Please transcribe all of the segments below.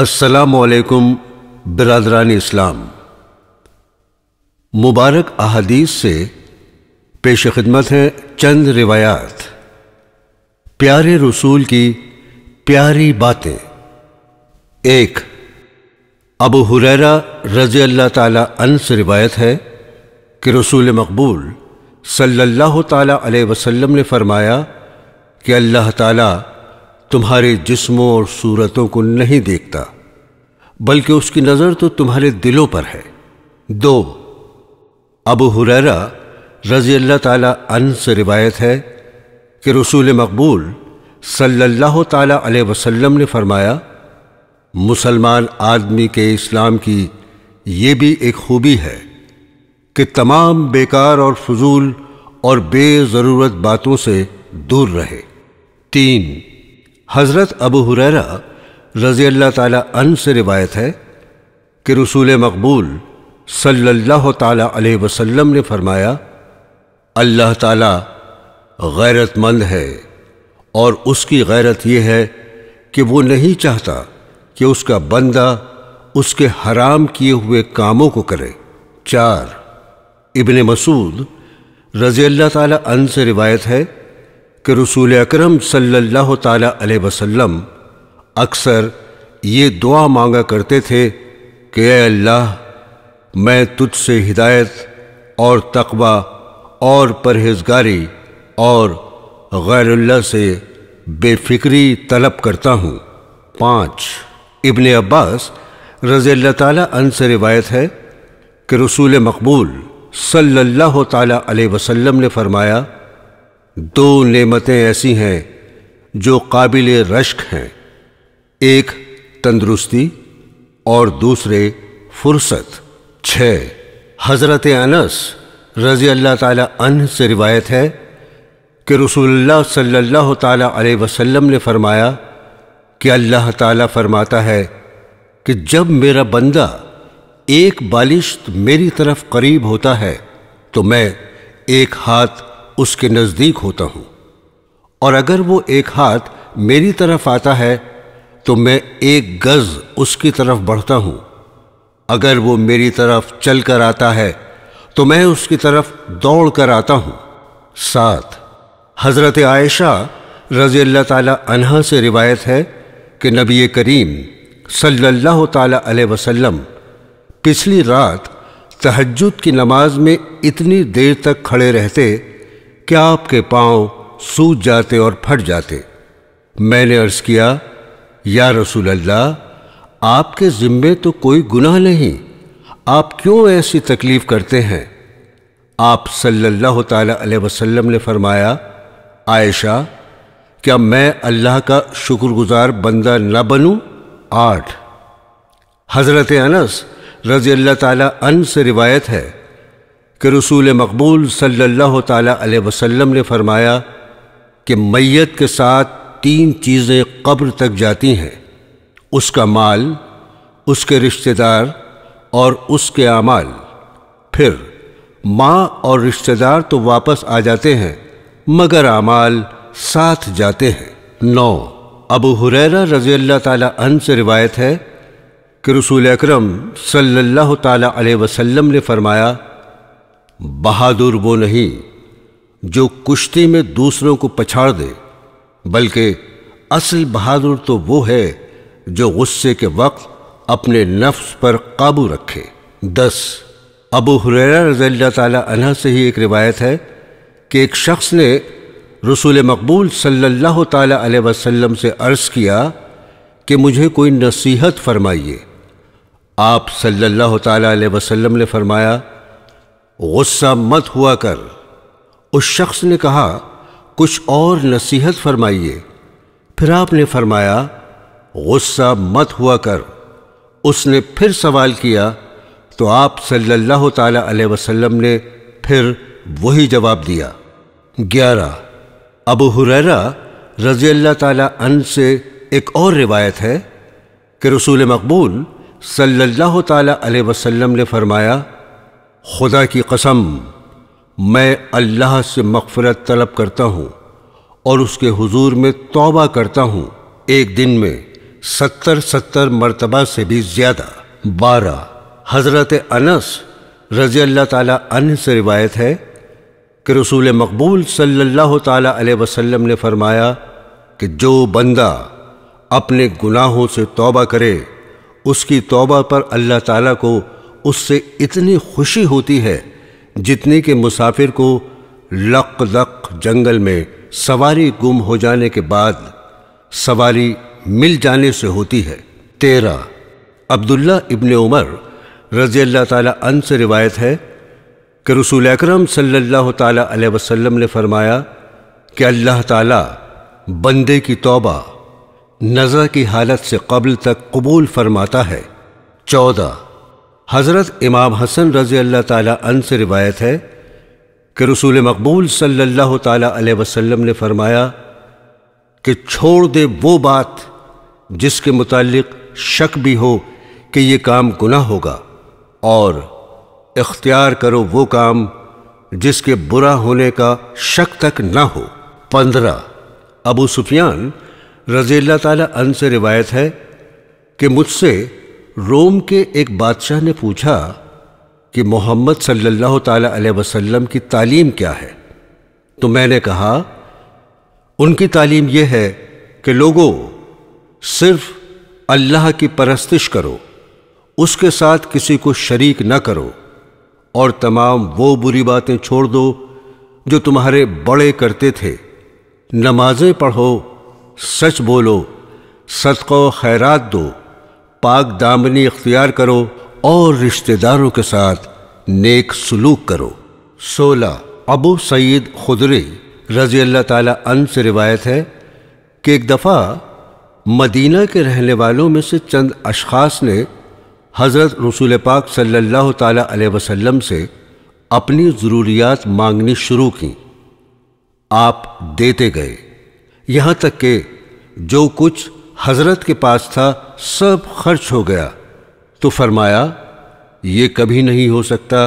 असलकुम बरदरान इस्लाम मुबारक अहादीस से पेश खिदमत है चंद रिवायात प्यारे रसूल की प्यारी बातें एक अबू हुररा रज़ी अल्लाह ताला अन से रिवायत है कि रसूल मकबूल सल्लल्लाहु ताला अलैहि वसल्लम ने फरमाया कि अल्लाह ताला तुम्हारे जिस्मों और सूरतों को नहीं देखता बल्कि उसकी नज़र तो तुम्हारे दिलों पर है दो अबू हुररा रजी अल्लाह अन से रिवायत है कि रसूल मकबूल सल्लल्लाहु ताला अलैहि वसल्लम ने फरमाया मुसलमान आदमी के इस्लाम की ये भी एक खूबी है कि तमाम बेकार और फजूल और बेज़रूरत बातों से दूर रहे तीन हज़रत अबू हुररा रज़ी अल्लाह तन से रिवायत है कि रसूल मकबूल सल्लल्लाहु अलैहि वसल्लम ने फरमाया अल्लाह ताला गैरतमंद है और उसकी गैरत यह है कि वो नहीं चाहता कि उसका बंदा उसके हराम किए हुए कामों को करे चार इबन मसूद रज़ी अल्लाह अन से रिवायत है कि रसूल अकरम सल्लल्लाहु अलैहि वसल्लम अक्सर ये दुआ मांगा करते थे कि अल्लाह मैं तुझसे हिदायत और तकबा और परहेजगारी और गैरुल्ला से बेफिक्री तलब करता हूँ पाँच इबन अब्बास रज़ी तन से रिवायत है कि रसूल मकबूल सल्लल्लाहु अलैहि वसल्लम ने फरमाया दो नेमतें ऐसी हैं जो काबिल रश्क हैं एक तंदरुस्ती और दूसरे फुर्सत छः हज़रत अनस रज़ी अल्लाह अन से रिवायत है कि रसूलुल्लाह सल्लल्लाहु अलैहि वसल्लम ने फरमाया कि अल्लाह ताला फरमाता है कि जब मेरा बंदा एक बालिश मेरी तरफ करीब होता है तो मैं एक हाथ उसके नज़दीक होता हूँ और अगर वो एक हाथ मेरी तरफ आता है तो मैं एक गज उसकी तरफ बढ़ता हूँ अगर वो मेरी तरफ चल कर आता है तो मैं उसकी तरफ दौड़ कर आता हूँ साथ हज़रत आयशा रज़ी अल्लाह तहा से रिवायत है कि नबी करीम सल्लल्लाहु अलैहि वसल्लम पिछली रात तहजद की नमाज में इतनी देर तक खड़े रहते क्या आपके पांव सूज जाते और फट जाते मैंने अर्ज किया या रसूल अल्लाह आपके ज़िम्मे तो कोई गुनाह नहीं आप क्यों ऐसी तकलीफ़ करते हैं आप सल्लल्लाहु अलैहि वसल्लम ने फरमाया आयशा क्या मैं अल्लाह का शुक्रगुजार बंदा न बनूं? आठ हज़रत अनस रज़ी अल्लाह ताला अन से रिवायत है कि रसूल मकबूल सल्लल्लाहु अलैहि वसल्लम ने फरमाया कि मैत के साथ तीन चीज़ें कब्र तक जाती हैं उसका माल उसके रिश्तेदार और उसके अमाल फिर माँ और रिश्तेदार तो वापस आ जाते हैं मगर अमाल साथ जाते हैं नौ अबू हुरैरा रज़ी अल्लाह ताला से रिवायत है कि रसूल अकरम सल्लल्लाहु अलैहि वसल्लम ने फरमाया बहादुर वो नहीं जो कुश्ती में दूसरों को पछाड़ दे बल्कि असल बहादुर तो वो है जो गुस्से के वक्त अपने नफ्स पर काबू रखे दस अबू हुररा रज़ी तला से ही एक रिवायत है कि एक शख्स ने रसूल मकबूल सल्लल्लाहु अलैहि वसल्लम से अर्ज़ किया कि मुझे कोई नसीहत फरमाइए आप सल्लल्लाहु अलैहि वसल्लम ने फरमाया गुस्सा मत हुआ कर उस शख्स ने कहा कुछ और नसीहत फरमाइए फिर आपने फरमाया गुस्सा मत हुआ कर उसने फिर सवाल किया तो आप सल्लल्लाहु अलैहि वसल्लम ने फिर वही जवाब दिया ग्यारह अबू हुररा रज़ी अल्लाह से एक और रिवायत है कि रसूल मकबूल सल्लल्लाहु अलैहि वसल्लम ने फरमाया खुदा की कसम मैं अल्लाह से मकफरत तलब करता हूँ और उसके हुजूर में तौबा करता हूँ एक दिन में सत्तर सत्तर मरतबा से भी ज़्यादा बारह हज़रत अनस रज़ी अल्लाह तन से रिवायत है कि रसूल मकबूल सल्लल्लाहु अलैहि वसल्लम ने फरमाया कि जो बंदा अपने गुनाहों से तौबा करे उसकी तौबा पर अल्लाह ताला को उससे इतनी खुशी होती है जितने के मुसाफिर को लक लक जंगल में सवारी गुम हो जाने के बाद सवारी मिल जाने से होती है तेरह अब्दुल्ला इबन उमर रजी अल्लाह तन से रिवायत है कि रसूल अक्रम सल्लल्लाहु अलैहि वसल्लम ने फरमाया कि अल्लाह ताला बंदे की तौबा नज़र की हालत से कबल तक कबूल फरमाता है चौदह हज़रत इमाम हसन रज़ी अल्लाह ताला से रिवायत है कि रसूल मकबूल सल्लल्लाहु ताला अलैहि वसल्लम ने फरमाया कि छोड़ दे वो बात जिसके मुतालिक शक भी हो कि ये काम गुनाह होगा और इख्तियार करो वो काम जिसके बुरा होने का शक तक ना हो पंद्रह अबू सुफियान रजील्ला ताला अन से रिवायत है कि मुझसे रोम के एक बादशाह ने पूछा कि मोहम्मद सल्लल्लाहु अलैहि वसल्लम की तालीम क्या है तो मैंने कहा उनकी तालीम यह है कि लोगों सिर्फ अल्लाह की परस्तिश करो उसके साथ किसी को शरीक न करो और तमाम वो बुरी बातें छोड़ दो जो तुम्हारे बड़े करते थे नमाजें पढ़ो सच बोलो सदको खैरात दो पाक दामनी इख्तियार करो और रिश्तेदारों के साथ नेक सलूक करो सोलह अबू सईद खुदरी रजी अल्लाह ताला अन से रिवायत है कि एक दफ़ा मदीना के रहने वालों में से चंद अशखास ने हज़रत रसूल पाक सल्लल्लाहु ताला अलैहि वसल्लम से अपनी ज़रूरियात मांगनी शुरू की आप देते गए यहाँ तक कि जो कुछ हजरत के पास था सब खर्च हो गया तो फरमाया ये कभी नहीं हो सकता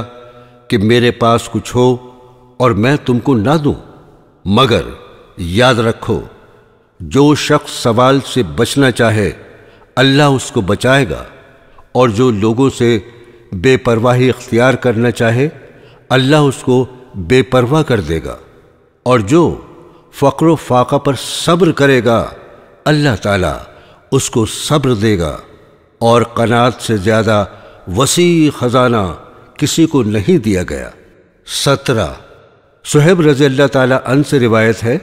कि मेरे पास कुछ हो और मैं तुमको ना दूं मगर याद रखो जो शख्स सवाल से बचना चाहे अल्लाह उसको बचाएगा और जो लोगों से बेपरवाही इख्तियार करना चाहे अल्लाह उसको बेपरवाह कर देगा और जो फ़क्र फाका पर सब्र करेगा अल्लाह ताला उसको सब्र देगा और कनात से ज़्यादा वसी ख़जाना किसी को नहीं दिया गया सत्रह सुहेब रज़ी अल्लाह ताला अन से रिवायत है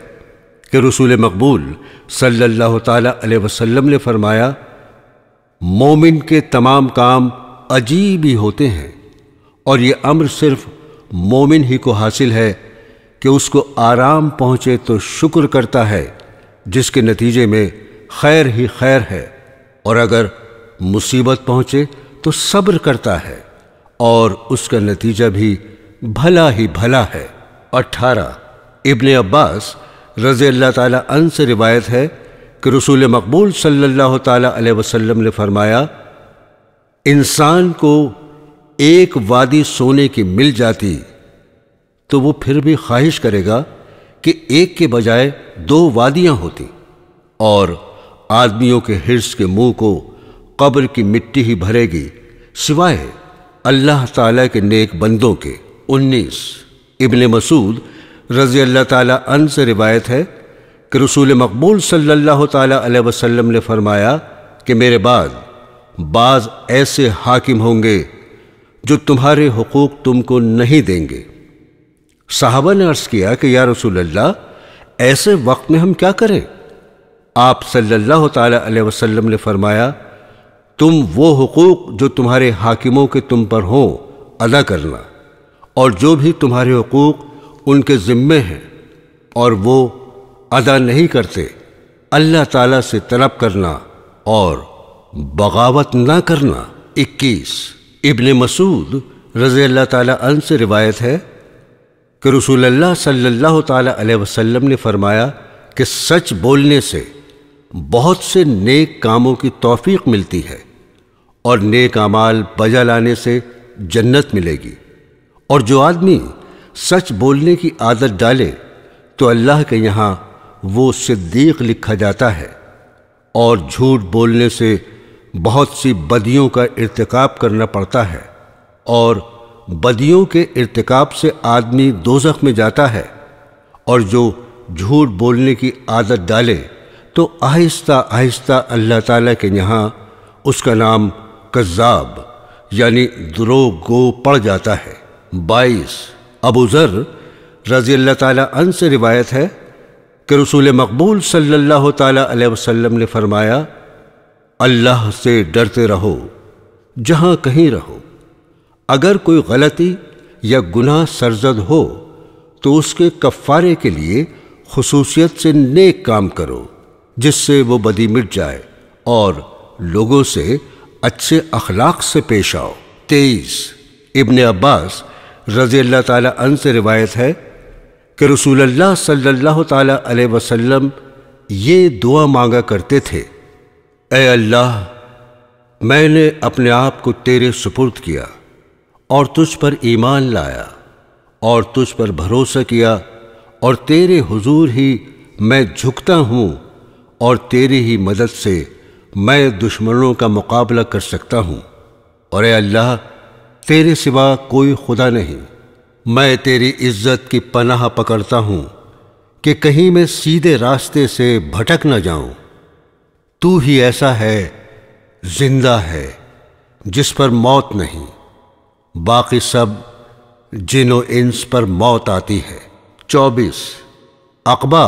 कि रसूल मकबूल सल्लल्लाहु ताला अलैहि वसल्लम ने फरमाया मोमिन के तमाम काम अजीब ही होते हैं और ये अम्र सिर्फ मोमिन ही को हासिल है कि उसको आराम पहुँचे तो शुक्र करता है जिसके नतीजे में खैर ही खैर है और अगर मुसीबत पहुंचे तो सब्र करता है और उसका नतीजा भी भला ही भला है अट्ठारह इबन अब्बास रज़ी अल्लाह अन से रिवायत है कि रसूल मकबूल सल्लल्लाहु अलैहि वसल्लम ने फरमाया इंसान को एक वादी सोने की मिल जाती तो वो फिर भी ख्वाहिश करेगा कि एक के बजाय दो वादियां होती और आदमियों के हिर्स के मुंह को कब्र की मिट्टी ही भरेगी सिवाय अल्लाह ताला के नेक बंदों के 19 इब्ने मसूद रजी अल्लाह ताला अन से रिवायत है कि रसूल मकबूल सल्लल्लाहु ताला अलैहि वसल्लम ने फरमाया कि मेरे बाद बाज ऐसे हाकिम होंगे जो तुम्हारे हकूक़ तुमको नहीं देंगे साहबा ने अर्ज किया कि या रसूल अल्लाह ऐसे वक्त में हम क्या करें आप सल्लल्लाहु अलैहि वसल्लम ने फरमाया तुम वो हकूक़ जो तुम्हारे हाकिमों के तुम पर हों अदा करना और जो भी तुम्हारे हकूक़ उनके ज़िम्मे हैं और वो अदा नहीं करते अल्लाह ताला से तलब करना और बगावत ना करना 21 इब्ने मसूद रज़ी अल्लाह ताला से रिवायत है कि रसूलुल्लाह सल्लल्लाहु अलैहि वसल्लम ने फरमाया कि सच बोलने से बहुत से नेक कामों की तौफीक मिलती है और नेक अमाल बजा लाने से जन्नत मिलेगी और जो आदमी सच बोलने की आदत डाले तो अल्लाह के यहाँ वो सिद्दीक लिखा जाता है और झूठ बोलने से बहुत सी बदियों का इरतकब करना पड़ता है और बदियों के इरतकाब से आदमी दोजख में जाता है और जो झूठ बोलने की आदत डाले तो आहिस्ता आहिस्ता अल्लाह ताला के यहाँ उसका नाम कज़ाब यानी द्रो गो पड़ जाता है बाईस अबूज़र रज़ी अल्लाह ताला अन से रिवायत है कि रसूल मकबूल सल्लल्लाहु ताला वसल्लम ने फरमाया अल्लाह से डरते रहो जहाँ कहीं रहो अगर कोई गलती या गुनाह सरजद हो तो उसके कफ़ारे के लिए खसूसियत से नेक काम करो जिससे वो बदी मिट जाए और लोगों से अच्छे अखलाक से पेश आओ तेईस इबन अब्बास रज़ी अल्लाह तन से रिवायत है कि रसूलुल्लाह सल्लल्लाहु अलैहि वसल्लम ये दुआ मांगा करते थे ए अल्लाह मैंने अपने आप को तेरे सुपुर्द किया और तुझ पर ईमान लाया और तुझ पर भरोसा किया और तेरे हुजूर ही मैं झुकता हूँ और तेरी ही मदद से मैं दुश्मनों का मुकाबला कर सकता हूँ और अल्लाह तेरे सिवा कोई खुदा नहीं मैं तेरी इज्जत की पनाह पकड़ता हूँ कि कहीं मैं सीधे रास्ते से भटक न जाऊं तू ही ऐसा है जिंदा है जिस पर मौत नहीं बाकी सब जिनो इंस पर मौत आती है चौबीस अकबा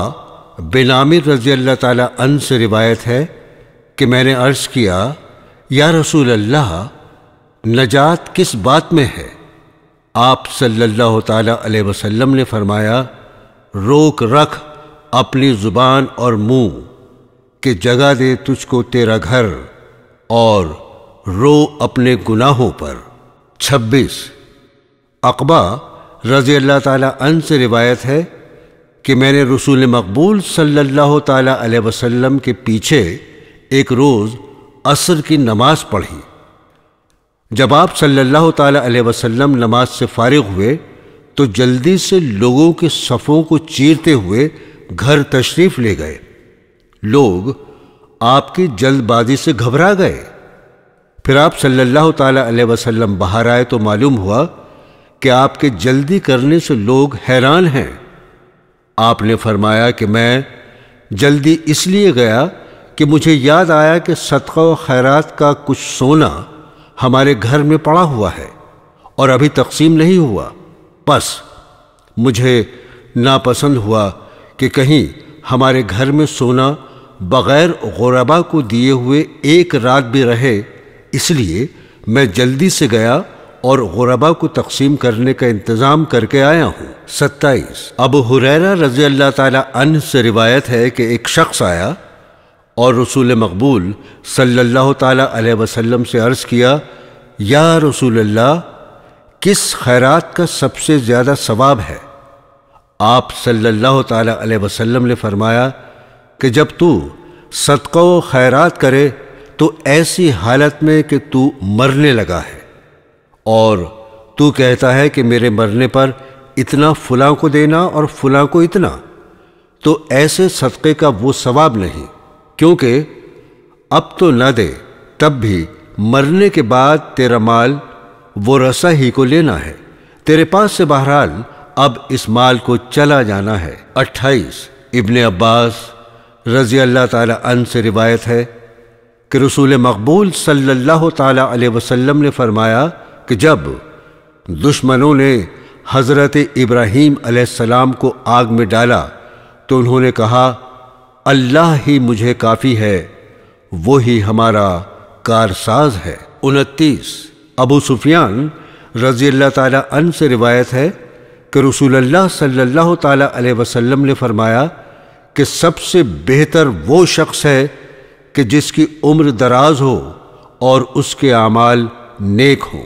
बेनामी रजी अल्लाह तन से रिवायत है कि मैंने अर्ज़ किया या रसूल अल्लाह नजात किस बात में है आप सल्लल्लाहु अलैहि वसल्लम ने फरमाया रोक रख अपनी ज़ुबान और मुंह के जगह दे तुझको तेरा घर और रो अपने गुनाहों पर छब्बीस अकबा रज़ी अल्लाह तन से रिवायत है कि मैंने रसूल मकबूल सल्लल्लाहु अलैहि वसल्लम के पीछे एक रोज़ असर की नमाज पढ़ी जब आप सल्लल्लाहु सल्ला वसल्लम नमाज से फारिग हुए तो जल्दी से लोगों के सफ़ों को चीरते हुए घर तशरीफ़ ले गए लोग आपकी जल्दबाजी से घबरा गए फिर आप सल्लल्लाहु अलैहि वसल्लम बाहर आए तो मालूम हुआ कि आपके जल्दी करने से लोग हैरान हैं आपने फरमाया कि मैं जल्दी इसलिए गया कि मुझे याद आया कि सदका व खैरात का कुछ सोना हमारे घर में पड़ा हुआ है और अभी तकसीम नहीं हुआ बस मुझे नापसंद हुआ कि कहीं हमारे घर में सोना बग़ैर गौरबा को दिए हुए एक रात भी रहे इसलिए मैं जल्दी से गया और गुरबा को तकसीम करने का इंतज़ाम करके आया हूँ सत्ताईस अब हुरैरा रजी अल्लाह तला से रिवायत है कि एक शख्स आया और रसूल मकबूल सल्लल्लाहु अलैहि वसल्लम से अर्ज़ किया या रसूल अल्लाह किस खैरात का सबसे ज़्यादा सवाब है आप सल्लल्लाहु अलैहि वसल्लम ने फरमाया कि जब तू सदक़ खैरात करे तो ऐसी हालत में कि तू मरने लगा है और तू कहता है कि मेरे मरने पर इतना फुला को देना और फुला को इतना तो ऐसे सदक़े का वो सवाब नहीं क्योंकि अब तो ना दे तब भी मरने के बाद तेरा माल वो रसा ही को लेना है तेरे पास से बहरहाल अब इस माल को चला जाना है अट्ठाईस इबन अब्बास रज़ी अल्लाह ताला अन से रिवायत है कि रसूल मकबूल सल्लल्लाहु अलैहि वसल्लम ने फरमाया कि जब दुश्मनों ने हज़रत इब्राहीम सलाम को आग में डाला तो उन्होंने कहा अल्लाह ही मुझे काफ़ी है वो ही हमारा कारसाज है उनतीस अबू सुफियान रजी अल्लाह तन से रिवायत है कि रसूल सल्लल्लाहु अलैहि वसल्लम ने फरमाया कि सबसे बेहतर वो शख्स है कि जिसकी उम्र दराज हो और उसके अमाल नेक हो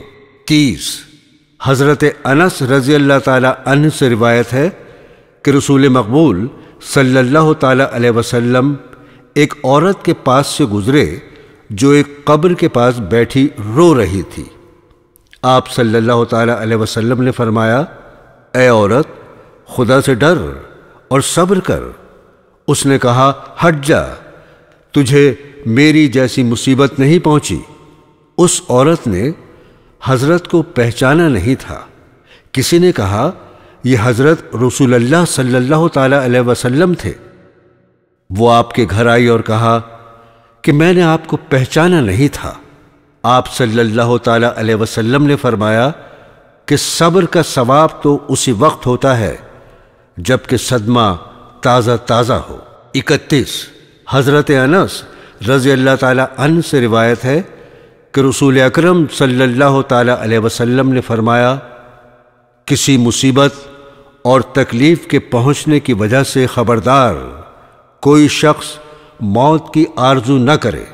तीस हज़रत अनस रज़ी अल्लाह तन से रिवायत है कि रसूल मकबूल सल्लल्लाहु अलैहि वसल्लम एक औरत के पास से गुज़रे जो एक कब्र के पास बैठी रो रही थी आप सल्लल्लाहु अलैहि वसल्लम ने फरमाया ए औरत खुदा से डर और सब्र कर उसने कहा हट जा तुझे मेरी जैसी मुसीबत नहीं पहुंची उस औरत ने हजरत को पहचाना नहीं था किसी ने कहा यह हजरत रसूलुल्लाह सल्लल्लाहु अलैहि वसल्लम थे वो आपके घर आई और कहा कि मैंने आपको पहचाना नहीं था आप सल्लल्लाहु अलैहि वसल्लम ने फरमाया कि सब्र का सवाब तो उसी वक्त होता है जबकि सदमा ताज़ा ताज़ा हो इकतीस हज़रत अनस रज़ी अल्लाह तन से रिवायत है कि रसूल अक्रम सल्लल्लाहु अलैहि वसल्लम ने फरमाया किसी मुसीबत और तकलीफ़ के पहुँचने की वजह से ख़बरदार कोई शख्स मौत की आरजू न करे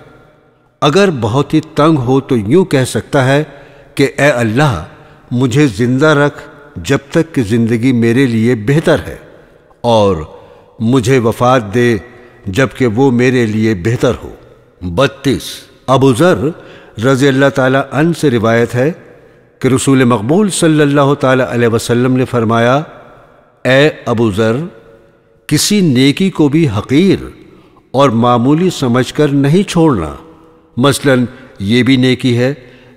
अगर बहुत ही तंग हो तो यूँ कह सकता है कि ए अल्लाह मुझे ज़िंदा रख जब तक कि ज़िंदगी मेरे लिए बेहतर है और मुझे वफात दे जबकि वो मेरे लिए बेहतर हो बत्तीस अबूज़र रज़ी अल्लाह अन से रिवायत है कि रसूल मकबूल सल्लल्लाहु अलैहि वसल्लम ने फरमाया ए अबू ज़र किसी नेकी को भी हकीर और मामूली समझकर नहीं छोड़ना मसलन ये भी नेकी है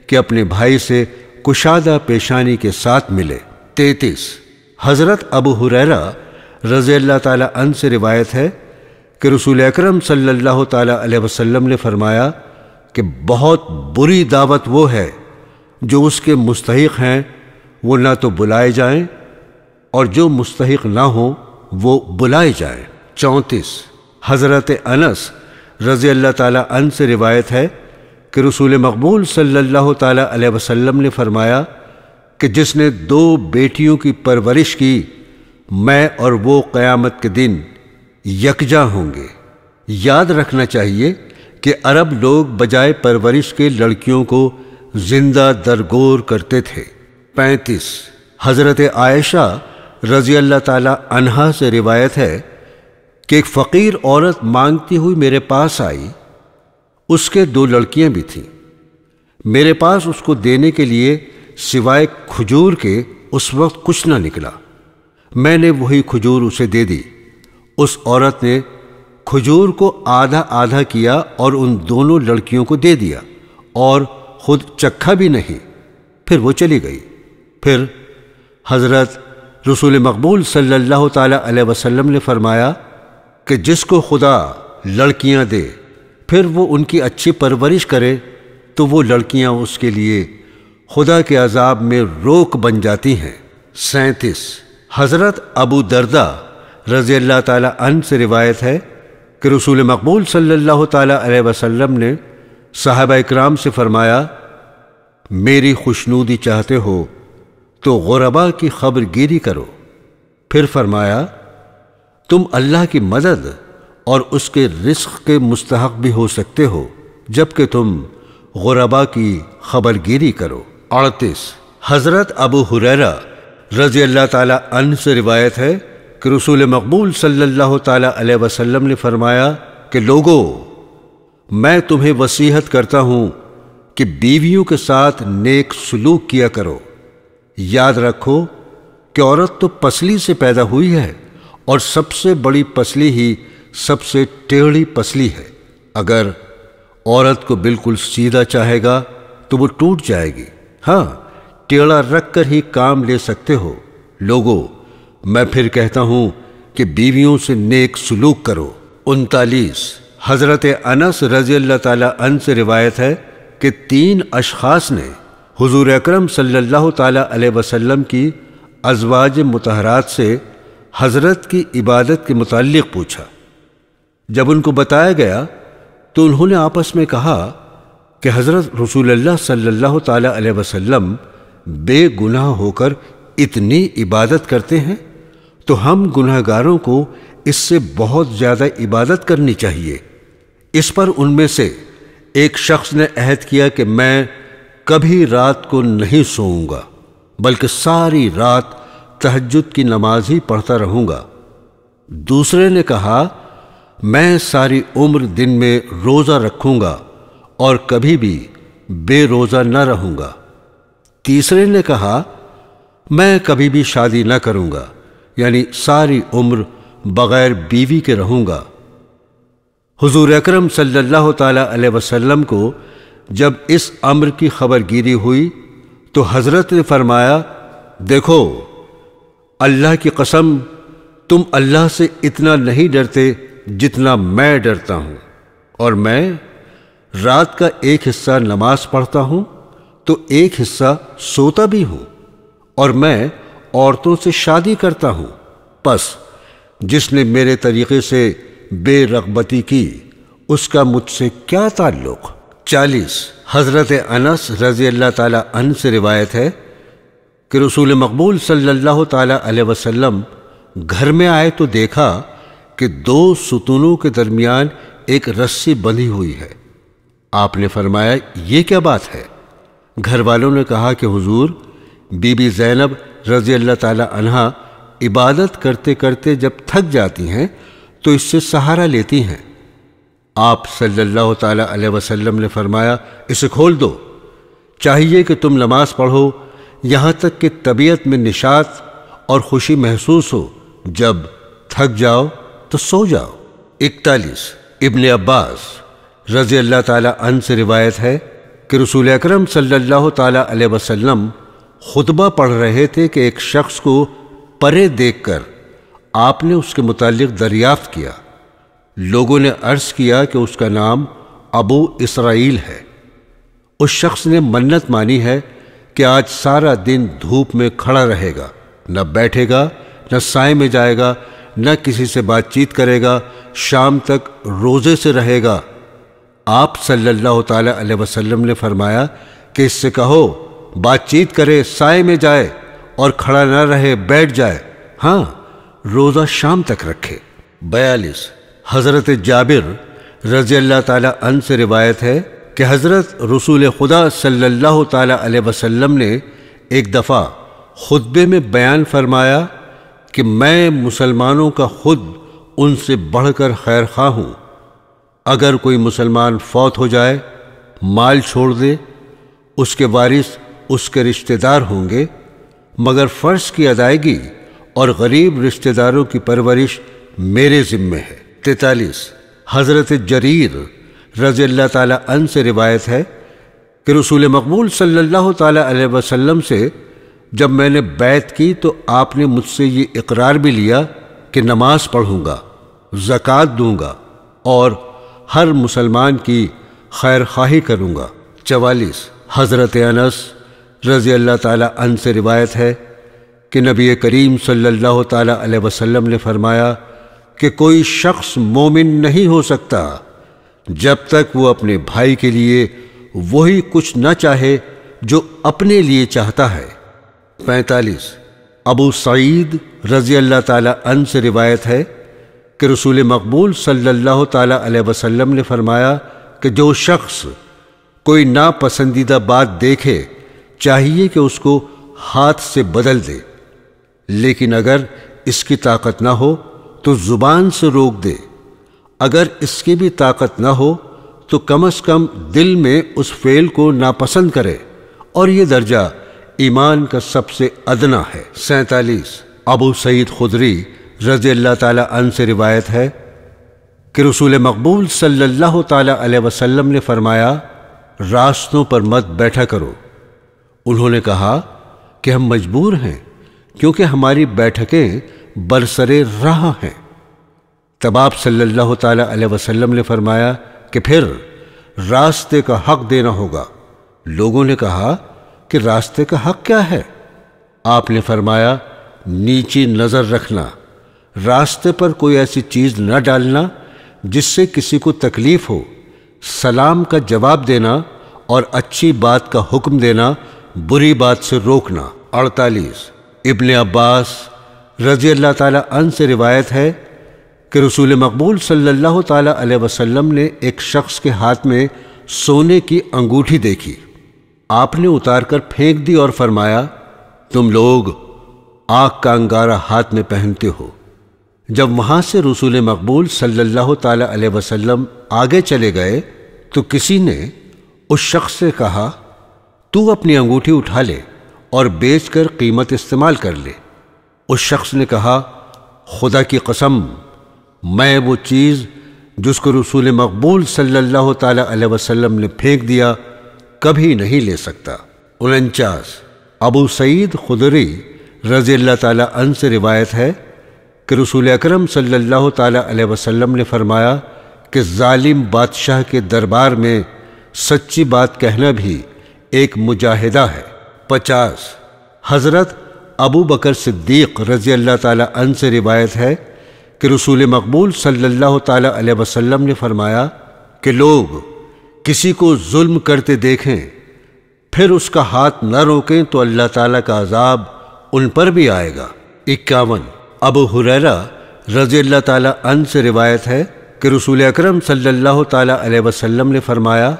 कि अपने भाई से कुशादा पेशानी के साथ मिले तैतीस हज़रत अबू हुररा रज़ी अल्लाह तन से रिवायत है कि रसूल अक्रम सल्लल्लाहु वसल्लम ने फरमाया कि बहुत बुरी दावत वो है जो उसके मुस्तक हैं वो ना तो बुलाए जाएं और जो मुस्तक ना हो वो बुलाए जाएं चौंतीस हज़रत अनस रज़ी अल्लाह ताला अन से रिवायत है कि रसूल मकबूल सल्लल्लाहु अलैहि वसल्लम ने फरमाया कि जिसने दो बेटियों की परवरिश की मैं और वो क़यामत के दिन यकजा होंगे याद रखना चाहिए कि अरब लोग बजाय परवरिश के लड़कियों को जिंदा दरगोर करते थे पैंतीस हज़रत आयशा रजी अल्लाह ताला अनहा से रिवायत है कि एक फ़कीर औरत मांगती हुई मेरे पास आई उसके दो लड़कियां भी थीं मेरे पास उसको देने के लिए सिवाय खजूर के उस वक्त कुछ ना निकला मैंने वही खजूर उसे दे दी उस औरत ने खजूर को आधा आधा किया और उन दोनों लड़कियों को दे दिया और खुद चखा भी नहीं फिर वो चली गई फिर हज़रत रसूल मकबूल सल्लल्लाहु अलैहि वसल्लम ने फरमाया कि जिसको खुदा लड़कियां दे फिर वो उनकी अच्छी परवरिश करे तो वो लड़कियां उसके लिए खुदा के अजाब में रोक बन जाती हैं सैंतीस हज़रत अबू दर्दा रज़ी अल्लाह तन से रिवायत है कि रसूल मकबूल सल्लल्लाहु अलैहि वसल्लम ने साहब इक्राम से फरमाया मेरी खुशनूदी चाहते हो तो गरबा की खबर गिरी करो फिर फरमाया तुम अल्लाह की मदद और उसके रिस्क के मुस्तक भी हो सकते हो जबकि तुम गरबा की खबर गिरी करो अड़तीस हज़रत अबू हुररा रज़ी अल्लाह तन से रिवायत है कि रसूल मकबूल सल्लल्लाहु अलैहि वसल्लम ने फरमाया कि लोगो मैं तुम्हें वसीहत करता हूँ कि बीवियों के साथ नेक सलूक किया करो याद रखो कि औरत तो पसली से पैदा हुई है और सबसे बड़ी पसली ही सबसे टेढ़ी पसली है अगर औरत को बिल्कुल सीधा चाहेगा तो वो टूट जाएगी हाँ टेढ़ा रख कर ही काम ले सकते हो लोगों मैं फिर कहता हूँ कि बीवियों से नेक सलूक करो उनतालीस हज़रत अनस रज़ी अल्लाह तन से रिवायत है कि तीन अशखास ने हजूर अक्रम सल्ला वसलम की अजवाज मतहरात से हज़रत की इबादत के मतलब पूछा जब उनको बताया गया तो उन्होंने आपस में कहा कि हज़रत रसूल सल्ला वसलम बेगुनाह होकर इतनी इबादत करते हैं तो हम गुनाहगारों को इससे बहुत ज़्यादा इबादत करनी चाहिए इस पर उनमें से एक शख्स ने अहद किया कि मैं कभी रात को नहीं सोऊंगा बल्कि सारी रात तहजद की नमाज ही पढ़ता रहूंगा दूसरे ने कहा मैं सारी उम्र दिन में रोज़ा रखूंगा और कभी भी बेरोज़ा न रहूंगा तीसरे ने कहा मैं कभी भी शादी न करूंगा यानी सारी उम्र बग़ैर बीवी के रहूँगा हुजूर अकरम सल्लल्लाहु वसल्लम को जब इस अम्र की खबर गिरी हुई तो हज़रत ने फरमाया देखो अल्लाह की कसम तुम अल्लाह से इतना नहीं डरते जितना मैं डरता हूँ और मैं रात का एक हिस्सा नमाज पढ़ता हूँ तो एक हिस्सा सोता भी हूँ और मैं औरतों से शादी करता हूँ बस जिसने मेरे तरीके से बेरगबती की उसका मुझसे क्या ताल्लुक चालीस हज़रत अनस रज़ी अल्लाह ताला अन से रिवायत है कि रसूल मकबूल सल्लल्लाहु ताला वसल्लम घर में आए तो देखा कि दो सुतूनों के दरमियान एक रस्सी बंधी हुई है आपने फरमाया ये क्या बात है घर वालों ने कहा कि हुजूर बीबी जैनब रज़ी अल्लाह तहा इबादत करते करते जब थक जाती हैं तो इससे सहारा लेती हैं आप सल्लल्लाहु अलैहि वसल्लम ने फरमाया इसे खोल दो चाहिए कि तुम नमाज़ पढ़ो यहाँ तक कि तबीयत में निशात और खुशी महसूस हो जब थक जाओ तो सो जाओ इकतालीस इबन अब्बास रज़ी अल्लाह तन से रिवायत है कि रसूल अक्रम सल्ला अलैहि खुतबा पढ़ रहे थे कि एक शख्स को परे देखकर आपने उसके मुतालिक दरियाफ्त किया लोगों ने अर्ज़ किया कि उसका नाम अबू इसराइल है उस शख्स ने मन्नत मानी है कि आज सारा दिन धूप में खड़ा रहेगा न बैठेगा न साय में जाएगा न किसी से बातचीत करेगा शाम तक रोज़े से रहेगा आप सल्लल्लाहु अलैहि वसल्लम ने फरमाया कि इससे कहो बातचीत करे साय में जाए और खड़ा न रहे बैठ जाए हाँ रोज़ा शाम तक रखे बयालीस हज़रत जाबिर रज़ी अल्लाह अन से रिवायत है कि हज़रत रसूल खुदा सल्लल्लाहु सल्ला वसल्लम ने एक दफ़ा खुतबे में बयान फरमाया कि मैं मुसलमानों का खुद उनसे बढ़कर खैर खा हूँ अगर कोई मुसलमान फौत हो जाए माल छोड़ दे उसके वारिस उसके रिश्तेदार होंगे मगर फ़र्ज की अदायगी और गरीब रिश्तेदारों की परवरिश मेरे ज़िम्मे है तैतालीस हज़रत जरीर रज़ी अल्लाह से रिवायत है कि रसूल मकबूल सल्लल्लाहु अलैहि वसल्लम से जब मैंने बैत की तो आपने मुझसे ये इकरार भी लिया कि नमाज पढ़ूँगा ज़क़़त दूंगा और हर मुसलमान की खैर खाही करूँगा चवालीस हज़रत अनस रज़ी अल्लाह अन से रिवायत है कि नबी करीम सल्लल्लाहु अलैहि वसल्लम ने फरमाया कि कोई शख्स मोमिन नहीं हो सकता जब तक वो अपने भाई के लिए वही कुछ न चाहे जो अपने लिए चाहता है पैंतालीस अबू सईद रज़ी अल्लाह अन से रिवायत है कि रसूल मकबूल सल्लल्लाहु अलैहि वसल्लम ने फरमाया कि जो शख्स कोई नापसंदीदा बात देखे चाहिए कि उसको हाथ से बदल दे लेकिन अगर इसकी ताकत ना हो तो ज़ुबान से रोक दे अगर इसकी भी ताकत ना हो तो कम अज़ कम दिल में उस फेल को नापसंद करे और ये दर्जा ईमान का सबसे अदना है सैतालीस अबू सईद खुदरी रज़ी अल्लाह तन से रिवायत है कि रसूल मकबूल सल्लल्लाहु अलैहि वसल्लम ने फरमाया रास्तों पर मत बैठा करो उन्होंने कहा कि हम मजबूर हैं क्योंकि हमारी बैठकें बरसरे राह हैं तब आप सल्लल्लाहु अलैहि वसल्लम ने फरमाया कि फिर रास्ते का हक देना होगा लोगों ने कहा कि रास्ते का हक क्या है आपने फरमाया नीची नज़र रखना रास्ते पर कोई ऐसी चीज़ न डालना जिससे किसी को तकलीफ़ हो सलाम का जवाब देना और अच्छी बात का हुक्म देना बुरी बात से रोकना अड़तालीस इबन अब्बास रजी अल्लाह ताली से रिवायत है कि रसूल मकबूल सल्लल्लाहु ताली वसल्लम ने एक शख्स के हाथ में सोने की अंगूठी देखी आपने उतार कर फेंक दी और फरमाया तुम लोग आग का अंगारा हाथ में पहनते हो जब वहाँ से रसूल मकबूल सल्लल्लाहु ताली वसल्लम आगे चले गए तो किसी ने उस शख्स से कहा तू अपनी अंगूठी उठा ले और बेचकर कीमत इस्तेमाल कर ले उस शख्स ने कहा खुदा की कसम मैं वो चीज़ जिसको रसूल मकबूल सल्लल्लाहु अलैहि वसल्लम ने फेंक दिया कभी नहीं ले सकता उनचास अबू सईद खुदरी रज़ी अल्लाह तन से रिवायत है कि रसूल अक्रम सल्लल्लाहु अलैहि वसल्लम ने फरमाया कि ालिम बादशाह के दरबार में सच्ची बात कहना भी एक मुजाहिदा है पचास हज़रत अबू बकर सिद्दीक रज़ी अल्लाह अन से रिवायत है कि रसूल मकबूल अलैहि वसम ने फरमाया कि लोग किसी को जुल्म करते देखें फिर उसका हाथ न रोकें तो अल्लाह ताला का अजाब उन पर भी आएगा इक्यावन अबू हुररा रज़ी अल्लाह अन से रिवायत है कि रसूल अक्रम सल्लल्लाहु अलैहि वसल्लम ने फरमाया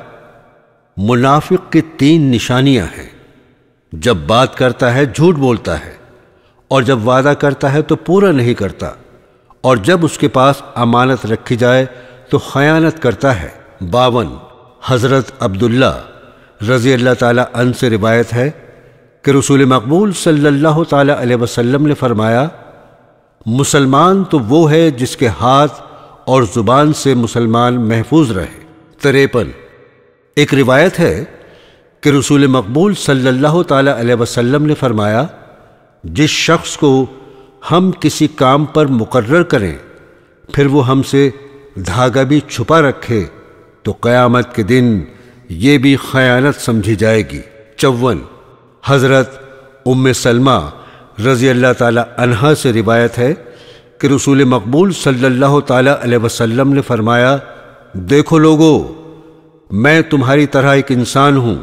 मुनाफिक की तीन निशानियां हैं जब बात करता है झूठ बोलता है और जब वादा करता है तो पूरा नहीं करता और जब उसके पास अमानत रखी जाए तो खयानत करता है बावन हज़रत अब्दुल्ला रज़ी अल्लाह अन से रिवायत है कि रसूल मकबूल सल्लल्लाहु अलैहि वसल्लम ने फरमाया मुसलमान तो वो है जिसके हाथ और ज़ुबान से मुसलमान महफूज रहे तरेपन एक रिवायत है कि रसूल मकबूल सल्लल्लाहु अलैहि वसल्लम ने फरमाया जिस शख्स को हम किसी काम पर मुकर्र करें फिर वो हमसे धागा भी छुपा रखे तो क़यामत के दिन ये भी खयानत समझी जाएगी चौवन हज़रत उम सलमा रज़ी अल्लाह तहा से रिवायत है कि रसूल मकबूल सल्लल्लाहु अलैहि वसल्लम ने फरमाया देखो लोगों मैं तुम्हारी तरह एक इंसान हूँ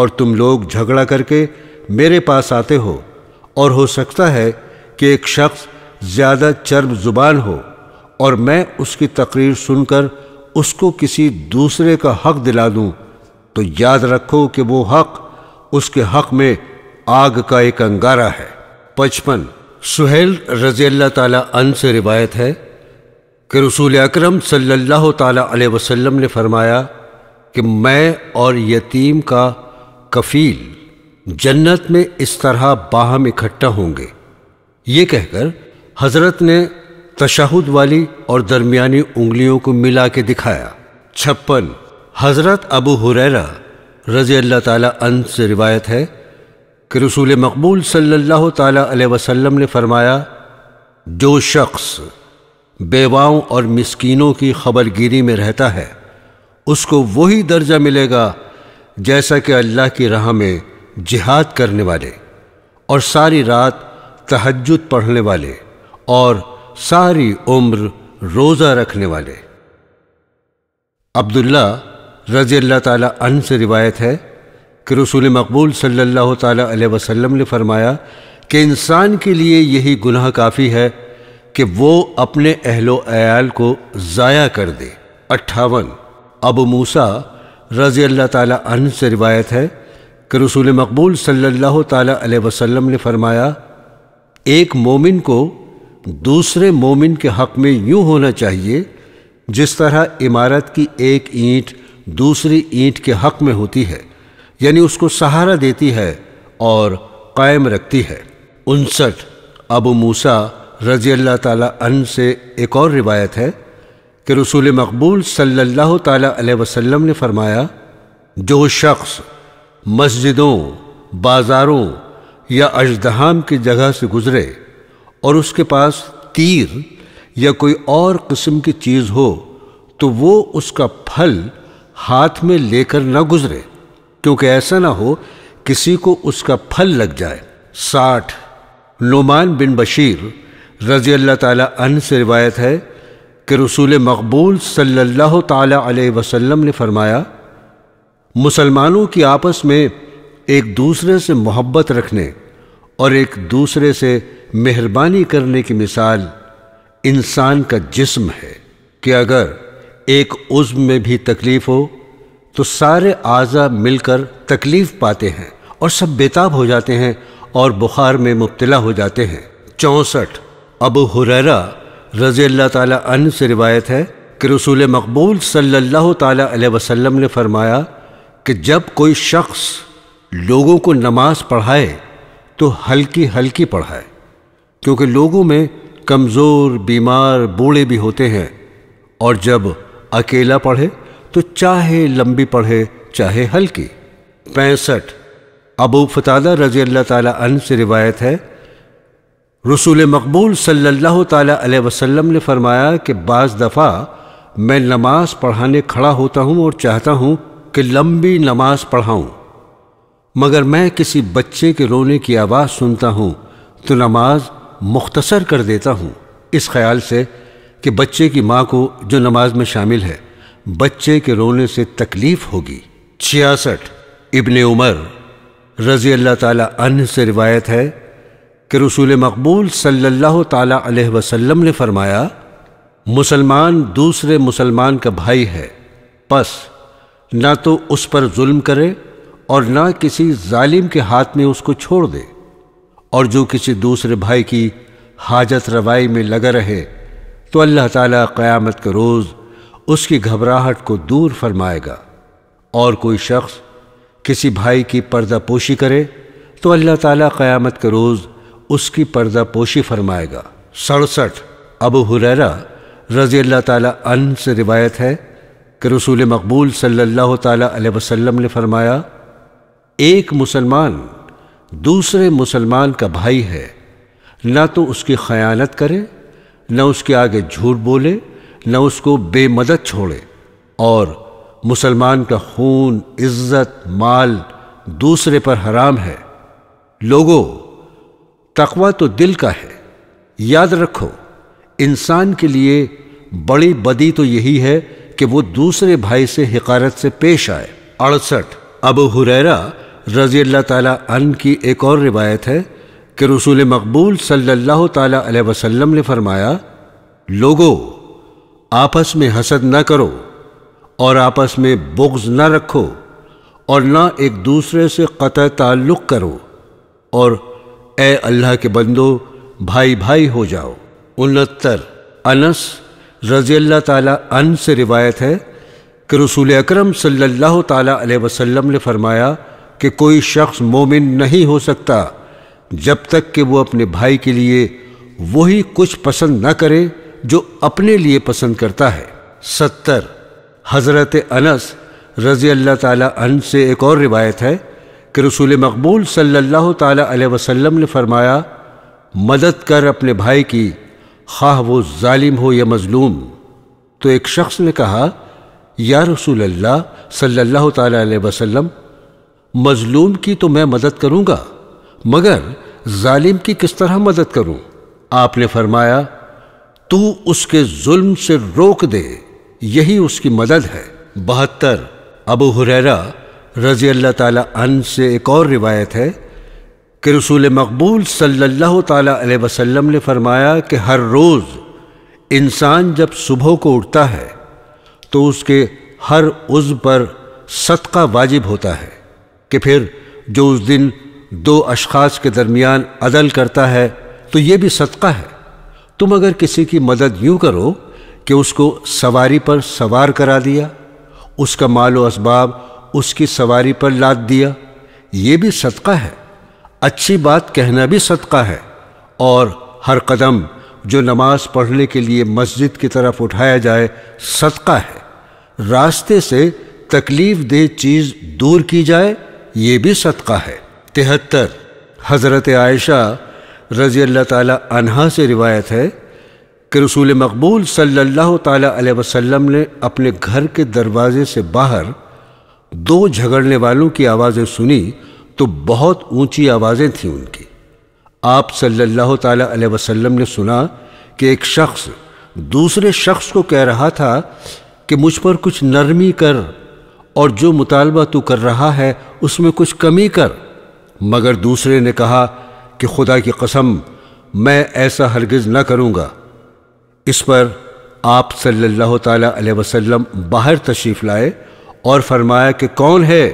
और तुम लोग झगड़ा करके मेरे पास आते हो और हो सकता है कि एक शख्स ज़्यादा चर्ब जुबान हो और मैं उसकी तकरीर सुनकर उसको किसी दूसरे का हक दिला दूं तो याद रखो कि वो हक उसके हक में आग का एक अंगारा है पचपन सुहेल रजी अल्लाह अन से रिवायत है कि रसूल अक्रम सल्लल्लाहु अलैहि वसल्लम ने फरमाया कि मैं और यतीम का कफील जन्नत में इस तरह बाहम इकट्ठा होंगे ये कहकर हजरत ने तशहद वाली और दरमियानी उंगलियों को मिला के दिखाया छप्पन हजरत अबू हुरैरा रज़ी अल्लाह तन से रिवायत है कि रसूल मकबूल सल्लल्लाहु ताली वसल्लम ने फरमाया जो शख्स बेवाओं और मिसकीनों की खबरगिरी में रहता है उसको वही दर्जा मिलेगा जैसा कि अल्लाह की राह में जिहाद करने वाले और सारी रात तहजद पढ़ने वाले और सारी उम्र रोज़ा रखने वाले अब्दुल्ला रज़ी अल्लाह ताली से रिवायत है कि रसूल मकबूल सल्लल्लाहु अलैहि वसल्लम ने फरमाया कि इंसान के लिए यही गुनाह काफ़ी है कि वो अपने अहलो अयाल को ज़ाया कर दे अट्ठावन अबू मूसा रज़ी अल्लाह अन से रिवायत है कि रसूल मकबूल सल्लल्लाहु अलैहि वसल्लम ने फरमाया एक मोमिन को दूसरे मोमिन के हक़ में यूँ होना चाहिए जिस तरह इमारत की एक ईंट दूसरी ईंट के हक़ में होती है यानी उसको सहारा देती है और कायम रखती है उनसठ अबू मूसा रज़ी अल्लाह ताली से एक और रिवायत है कि रसूल मकबूल सल्लल्लाहु अलैहि वसल्लम ने फरमाया जो शख्स मस्जिदों बाज़ारों या अजदहाम की जगह से गुज़रे और उसके पास तीर या कोई और किस्म की चीज़ हो तो वो उसका फल हाथ में लेकर ना गुज़रे क्योंकि ऐसा ना हो किसी को उसका फल लग जाए साठ नुमान बिन बशीर रज़ी अल्लाह ताला से रिवायत है कि रसूल मकबूल सल्लल्लाहु अलैहि वसल्लम ने फरमाया मुसलमानों की आपस में एक दूसरे से मोहब्बत रखने और एक दूसरे से मेहरबानी करने की मिसाल इंसान का जिस्म है कि अगर एक उज्म में भी तकलीफ़ हो तो सारे आज़ा मिलकर तकलीफ़ पाते हैं और सब बेताब हो जाते हैं और बुखार में मुब्तला हो जाते हैं चौंसठ अबू हुररा रज़ी अल्लाह तन से रिवायत है कि रसूल मकबूल सल्लल्लाहु अलैहि वसल्लम ने फरमाया कि जब कोई शख्स लोगों को नमाज पढ़ाए तो हल्की हल्की पढ़ाए क्योंकि लोगों में कमज़ोर बीमार बूढ़े भी होते हैं और जब अकेला पढ़े तो चाहे लंबी पढ़े चाहे हल्की पैंसठ अबू फतादा रजी अल्लाह ताला से रिवायत है रसूल मकबूल सल्लल्लाहु अलैहि वसल्लम ने फरमाया कि बाज़ दफ़ा मैं नमाज़ पढ़ाने खड़ा होता हूँ और चाहता हूँ कि लंबी नमाज पढ़ाऊँ मगर मैं किसी बच्चे के रोने की आवाज़ सुनता हूँ तो नमाज मुख्तसर कर देता हूँ इस ख्याल से कि बच्चे की माँ को जो नमाज में शामिल है बच्चे के रोने से तकलीफ़ होगी छियासठ इबन उमर रज़ी अल्लाह तन से रिवायत है कि रसूल मकबूल सल्लल्लाहु अलैहि वसल्लम ने फरमाया मुसलमान दूसरे मुसलमान का भाई है बस ना तो उस पर जुल्म करे और ना किसी जालिम के हाथ में उसको छोड़ दे और जो किसी दूसरे भाई की हाजत रवाई में लगा रहे तो अल्लाह ताला क़यामत के रोज़ उसकी घबराहट को दूर फरमाएगा और कोई शख्स किसी भाई की पर्दापोशी करे तो अल्लाह ताला क़यामत के रोज़ उसकी पर्दापोशी फरमाएगा सड़सठ अबू हुररा रजी अल्लाह तन से रिवायत है कि रसूल मकबूल सल्लल्लाहु अलैहि वसल्लम ने फरमाया एक मुसलमान दूसरे मुसलमान का भाई है ना तो उसकी खयानत करे न उसके आगे झूठ बोले न उसको बेमदद छोड़े और मुसलमान का खून इज्जत माल दूसरे पर हराम है लोगों तकवा तो दिल का है याद रखो इंसान के लिए बड़ी बदी तो यही है कि वो दूसरे भाई से हकारत से पेश आए अड़सठ अब हुरैरा रजी अल्लाह तन की एक और रिवायत है कि रसूल मकबूल सल्लल्लाहु अलैहि वसल्लम ने फरमाया लोगो आपस में हसद ना करो और आपस में बुग्ज न रखो और ना एक दूसरे से कत ताल्लुक़ करो और ए अल्लाह के बंदो भाई भाई हो जाओ उनहत्तर अनस अल्लाह ताला अन से रिवायत है कि रसूल अक्रम सल्लल्लाहु ताला वसल्लम ने फरमाया कि कोई शख्स मोमिन नहीं हो सकता जब तक कि वो अपने भाई के लिए वही कुछ पसंद ना करे जो अपने लिए पसंद करता है सत्तर हज़रत अनस रज़ी अल्लाह तन अन से एक और रिवायत है कि रसूल मकबूल सल्लल्लाहु अलैहि वसल्लम ने फरमाया मदद कर अपने भाई की खा वो ालिम हो या मज़लूम तो एक शख्स ने कहा या रसूल अल्लाह सल्लल्लाहु अलैहि वसल्लम मज़लूम की तो मैं मदद करूँगा मगर ालिम की किस तरह मदद करूँ आपने फरमाया तू उसके जुल्म से रोक दे यही उसकी मदद है बहत्तर अबू हुरैरा रज़ी अल्लाह अन से एक और रिवायत है कि रसूल मकबूल सल्लल्लाहु ताली वसल्लम ने फरमाया कि हर रोज़ इंसान जब सुबह को उठता है तो उसके हर उज़ पर सदका वाजिब होता है कि फिर जो उस दिन दो अशखास के दरमियान अदल करता है तो ये भी सदका है तुम अगर किसी की मदद यूँ करो कि उसको सवारी पर सवार करा दिया उसका माल व इसबाब उसकी सवारी पर लाद दिया ये भी सदका है अच्छी बात कहना भी सदका है और हर कदम जो नमाज पढ़ने के लिए मस्जिद की तरफ उठाया जाए सदका है रास्ते से तकलीफ दे चीज़ दूर की जाए ये भी सदका है तिहत्तर हज़रत आयशा रज़ी अल्लाह तहा से रिवायत है कि रसूल मकबूल सल्लल्लाहु ताला अलैहि वसल्लम ने अपने घर के दरवाजे से बाहर दो झगड़ने वालों की आवाज़ें सुनी तो बहुत ऊंची आवाज़ें थीं उनकी आप सल्लल्लाहु अलैहि वसल्लम ने सुना कि एक शख्स दूसरे शख्स को कह रहा था कि मुझ पर कुछ नरमी कर और जो मुतालबा तू कर रहा है उसमें कुछ कमी कर मगर दूसरे ने कहा कि खुदा की कसम मैं ऐसा हरगिज़ ना करूँगा इस पर आप सल्लल्लाहु अलैहि वसल्लम बाहर तशरीफ़ लाए और फरमाया कि कौन है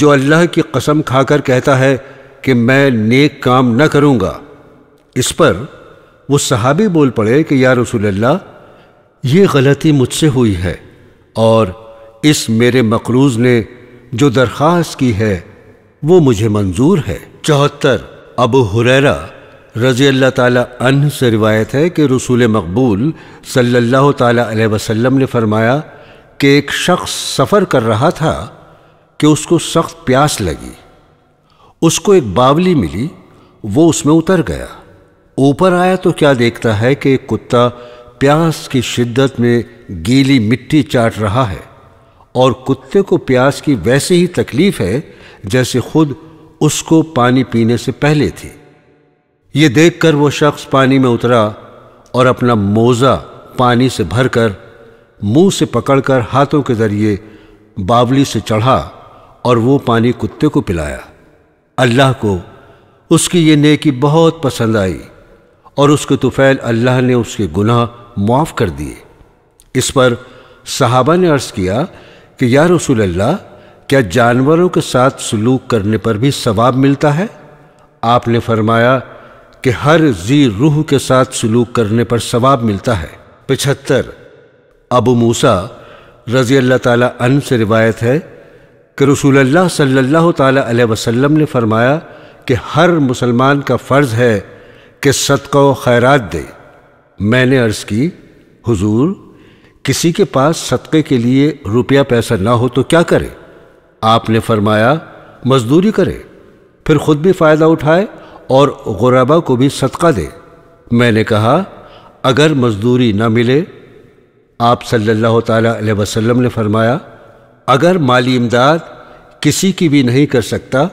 जो अल्लाह की कसम खाकर कहता है कि मैं नेक काम न करूँगा इस पर वो सहाबी बोल पड़े कि या रसूल अल्लाह ये गलती मुझसे हुई है और इस मेरे मकरूज़ ने जो दरख्वास्त की है वो मुझे मंजूर है चौहत्तर अबू हुरैरा रज़ी अल्लाह ताली से रिवायत है कि रसूल मकबूल सल्लल्लाहु ताला वसल्लम ने फरमाया कि एक शख्स सफ़र कर रहा था कि उसको सख्त प्यास लगी उसको एक बावली मिली वो उसमें उतर गया ऊपर आया तो क्या देखता है कि कुत्ता प्यास की शिद्दत में गीली मिट्टी चाट रहा है और कुत्ते को प्यास की वैसे ही तकलीफ है जैसे खुद उसको पानी पीने से पहले थी ये देखकर वो शख्स पानी में उतरा और अपना मोज़ा पानी से भरकर मुंह से पकड़कर हाथों के जरिए बावली से चढ़ा और वो पानी कुत्ते को पिलाया अल्लाह को उसकी ये नेकी बहुत पसंद आई और उसके तुफैल अल्लाह ने उसके गुनाह माफ़ कर दिए इस पर साहबा ने अर्ज़ किया कि या रसूल अल्लाह क्या जानवरों के साथ सलूक करने पर भी सवाब मिलता है आपने फरमाया कि हर जी रूह के साथ सलूक करने पर सवाब मिलता है पिछहत्तर अबू मूसा रज़ी अल्लाह ताली से रिवायत है कि रसूलुल्लाह सल्लल्लाहु ताली वसल्लम ने फरमाया कि हर मुसलमान का फ़र्ज़ है कि सदका व खैरात दे मैंने अर्ज़ की हुजूर किसी के पास सदक़े के लिए रुपया पैसा ना हो तो क्या करे आपने फरमाया मजदूरी करे फिर ख़ुद भी फ़ायदा उठाए और गुरबा को भी सदका दे मैंने कहा अगर मजदूरी न मिले आप सल्लल्लाहु अलैहि वसल्लम ने फरमाया अगर माली इमदाद किसी की भी नहीं कर सकता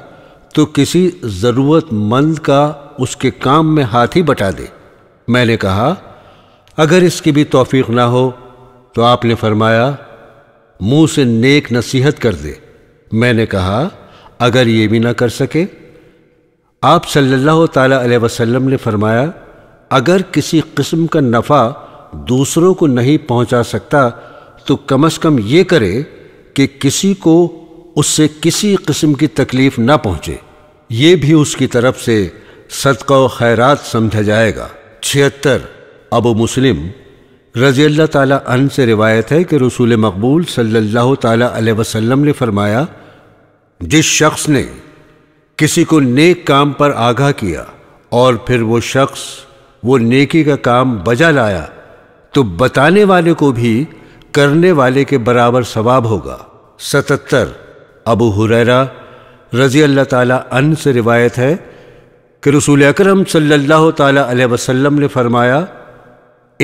तो किसी ज़रूरतमंद का उसके काम में हाथ ही बटा दे मैंने कहा अगर इसकी भी तौफीक ना हो तो आपने फरमाया मुंह से नेक नसीहत कर दे मैंने कहा अगर ये भी ना कर सके आप सल्लल्लाहु अलैहि वसल्लम ने फरमाया अगर किसी किस्म का नफ़ा दूसरों को नहीं पहुंचा सकता तो कम से कम ये करे कि किसी को उससे किसी किस्म की तकलीफ ना पहुंचे ये भी उसकी तरफ से सदका खैरात समझा जाएगा छिहत्तर अबू मुस्लिम रजी अल्लाह अन से रिवायत है कि रसूल मकबूल सल्लल्लाहु अलैहि वसल्लम ने फरमाया जिस शख्स ने किसी को नेक काम पर आगाह किया और फिर वो शख्स वो नेकी का काम बजा लाया तो बताने वाले को भी करने वाले के बराबर सवाब होगा सतहत्तर अबू हुरैरा रजी अल्लाह ताला अन से रिवायत है कि रसूल अकरम सल्लल्लाहु ताला वसल्लम ने फरमाया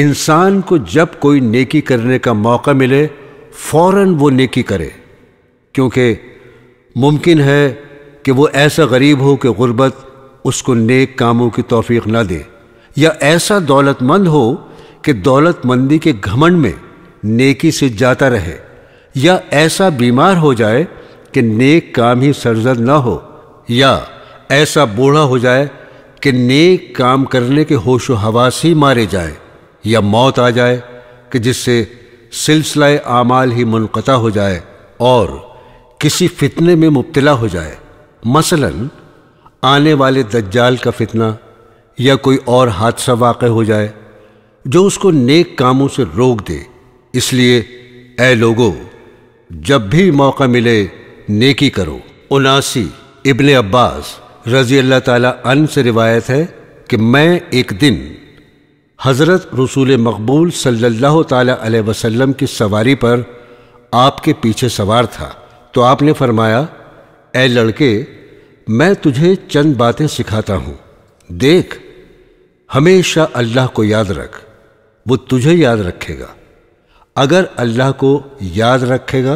इंसान को जब कोई नेकी करने का मौका मिले फौरन वो नेकी करे क्योंकि मुमकिन है कि वो ऐसा गरीब हो कि गुर्बत उसको नेक कामों की तोफीक ना दे या ऐसा दौलतमंद हो कि दौलतमंदी के घमंड में नेकी से जाता रहे या ऐसा बीमार हो जाए कि नेक काम ही सरजद ना हो या ऐसा बूढ़ा हो जाए कि नेक काम करने के होश हवास ही मारे जाए या मौत आ जाए कि जिससे सिलसिला आमाल ही मुनक़ा हो जाए और किसी फितने में मुबतला हो जाए मसलन आने वाले दज्जाल का फितना या कोई और हादसा वाक़ हो जाए जो उसको नेक कामों से रोक दे इसलिए ए लोगो जब भी मौका मिले नेकी करो उनासी इबन अब्बास रजी अल्लाह ताला से रिवायत है कि मैं एक दिन हज़रत रसूल मकबूल सल्लल्लाहु ताला अलैहि वसल्लम की सवारी पर आपके पीछे सवार था तो आपने फरमाया ए लड़के मैं तुझे चंद बातें सिखाता हूँ देख हमेशा अल्लाह को याद रख वो तुझे याद रखेगा अगर अल्लाह को याद रखेगा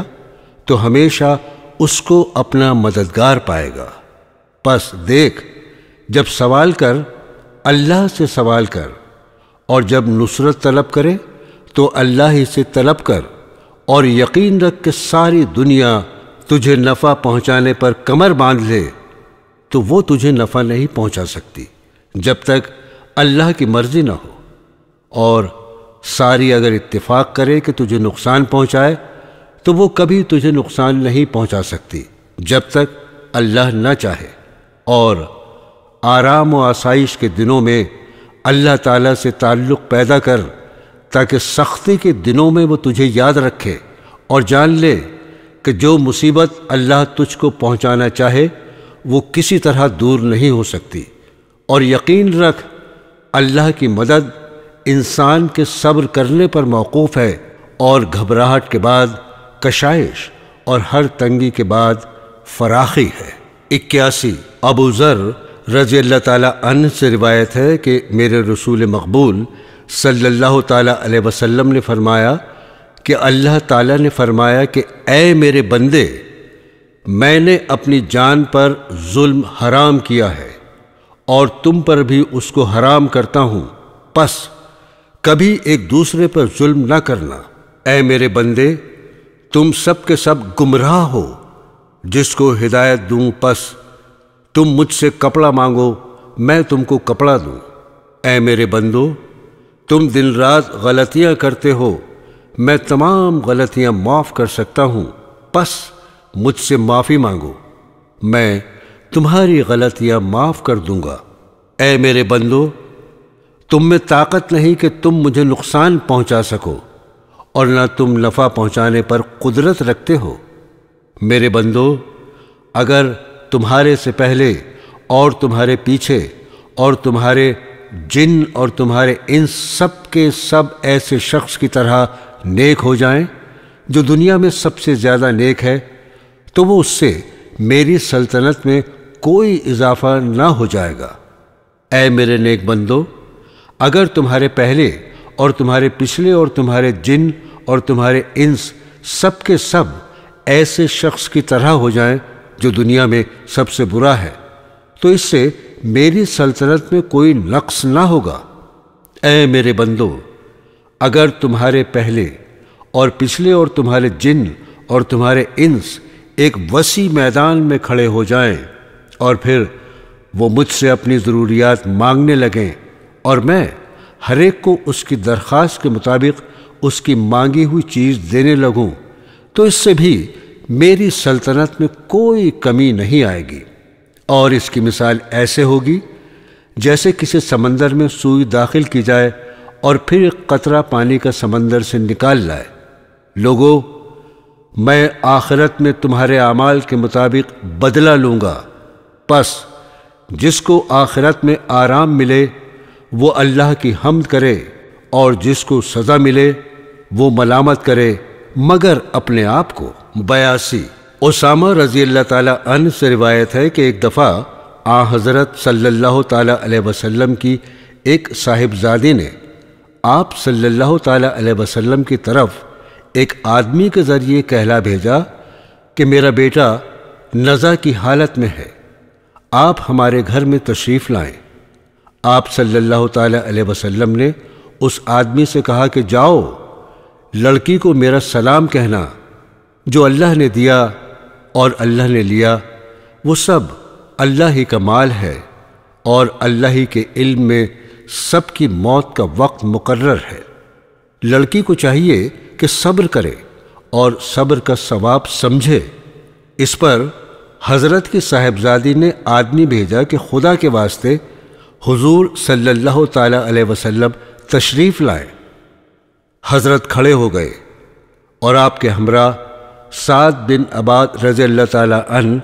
तो हमेशा उसको अपना मददगार पाएगा बस देख जब सवाल कर अल्लाह से सवाल कर और जब नुसरत तलब करे तो अल्लाह ही से तलब कर और यकीन रख के सारी दुनिया तुझे नफ़ा पहुंचाने पर कमर बांध ले तो वो तुझे नफ़ा नहीं पहुंचा सकती जब तक अल्लाह की मर्ज़ी ना हो और सारी अगर इत्तेफाक करे कि तुझे नुकसान पहुंचाए तो वो कभी तुझे नुकसान नहीं पहुंचा सकती जब तक अल्लाह न चाहे और आराम व आसाइश के दिनों में अल्लाह ताला से ताल्लुक़ पैदा कर ताकि सख्ती के दिनों में वो तुझे याद रखे और जान ले कि जो मुसीबत अल्लाह तुझको पहुंचाना चाहे वो किसी तरह दूर नहीं हो सकती और यकीन रख अल्लाह की मदद इंसान के सब्र करने पर मौकूफ़ है और घबराहट के बाद कशाइश और हर तंगी के बाद फराखी है इक्यासी अबू ज़र रजी अल्लाह तन से रिवायत है कि मेरे रसूल मकबूल सल्लल्लाहु अलैहि वसल्लम ने फरमाया कि अल्लाह ताला ने फरमाया कि ए मेरे बंदे मैंने अपनी जान पर जुल्म हराम किया है और तुम पर भी उसको हराम करता हूँ बस कभी एक दूसरे पर जुल्म ना करना ऐ मेरे बंदे तुम सब के सब गुमराह हो जिसको हिदायत दूं पस तुम मुझसे कपड़ा मांगो मैं तुमको कपड़ा दूं ऐ मेरे बंदो तुम दिन रात गलतियां करते हो मैं तमाम गलतियां माफ़ कर सकता हूं बस मुझसे माफ़ी मांगो मैं तुम्हारी गलतियां माफ़ कर दूंगा ऐ मेरे बंदो तुम में ताकत नहीं कि तुम मुझे नुकसान पहुंचा सको और ना तुम नफ़ा पहुंचाने पर कुदरत रखते हो मेरे बंदो अगर तुम्हारे से पहले और तुम्हारे पीछे और तुम्हारे जिन और तुम्हारे इन सब के सब ऐसे शख्स की तरह नेक हो जाएं जो दुनिया में सबसे ज़्यादा नेक है तो वो उससे मेरी सल्तनत में कोई इजाफा ना हो जाएगा ऐ मेरे नेक बंदो अगर तुम्हारे पहले और तुम्हारे पिछले और तुम्हारे जिन और तुम्हारे इंस सब के सब ऐसे शख्स की तरह हो जाएं जो दुनिया में सबसे बुरा है तो इससे मेरी सल्तनत में कोई नक्स ना होगा ए मेरे बंदो अगर तुम्हारे पहले और पिछले और तुम्हारे जिन और तुम्हारे इंस एक वसी मैदान में खड़े हो जाएं और फिर वो मुझसे अपनी ज़रूरियात मांगने लगें और मैं हरेक को उसकी दरख्वास्त के मुताबिक उसकी मांगी हुई चीज़ देने लगूं तो इससे भी मेरी सल्तनत में कोई कमी नहीं आएगी और इसकी मिसाल ऐसे होगी जैसे किसी समंदर में सुई दाखिल की जाए और फिर एक कतरा पानी का समंदर से निकाल लाए लोगों मैं आखिरत में तुम्हारे अमाल के मुताबिक बदला लूँगा बस जिसको आखिरत में आराम मिले वो अल्लाह की हमद करे और जिसको सज़ा मिले वो मलामत करे मगर अपने आप को बयासी ओसामा रजी अल्लाह तन से रिवायत है कि एक दफ़ा आ हज़रत सल्लल्लाहु ताला वसल्लम की एक साहिबजादी ने आप सल्लल्लाहु ताला वसल्लम की तरफ एक आदमी के ज़रिए कहला भेजा कि मेरा बेटा नज़ा की हालत में है आप हमारे घर में तशरीफ़ लाएँ आप सल्लल्लाहु सल्ला वसल्लम ने उस आदमी से कहा कि जाओ लड़की को मेरा सलाम कहना जो अल्लाह ने दिया और अल्लाह ने लिया वो सब अल्लाह ही का माल है और अल्लाह ही के इल्म में सबकी मौत का वक्त मुकर्र है लड़की को चाहिए कि सब्र करे और सब्र का सवाब समझे इस पर हज़रत की साहेबजादी ने आदमी भेजा कि खुदा के वास्ते हुजूर सल्लल्लाहु ताला वसल्लम तशरीफ़ लाए हज़रत खड़े हो गए और आपके हमरा सात बिन अबाद रज़ी अल्लाह ताला अन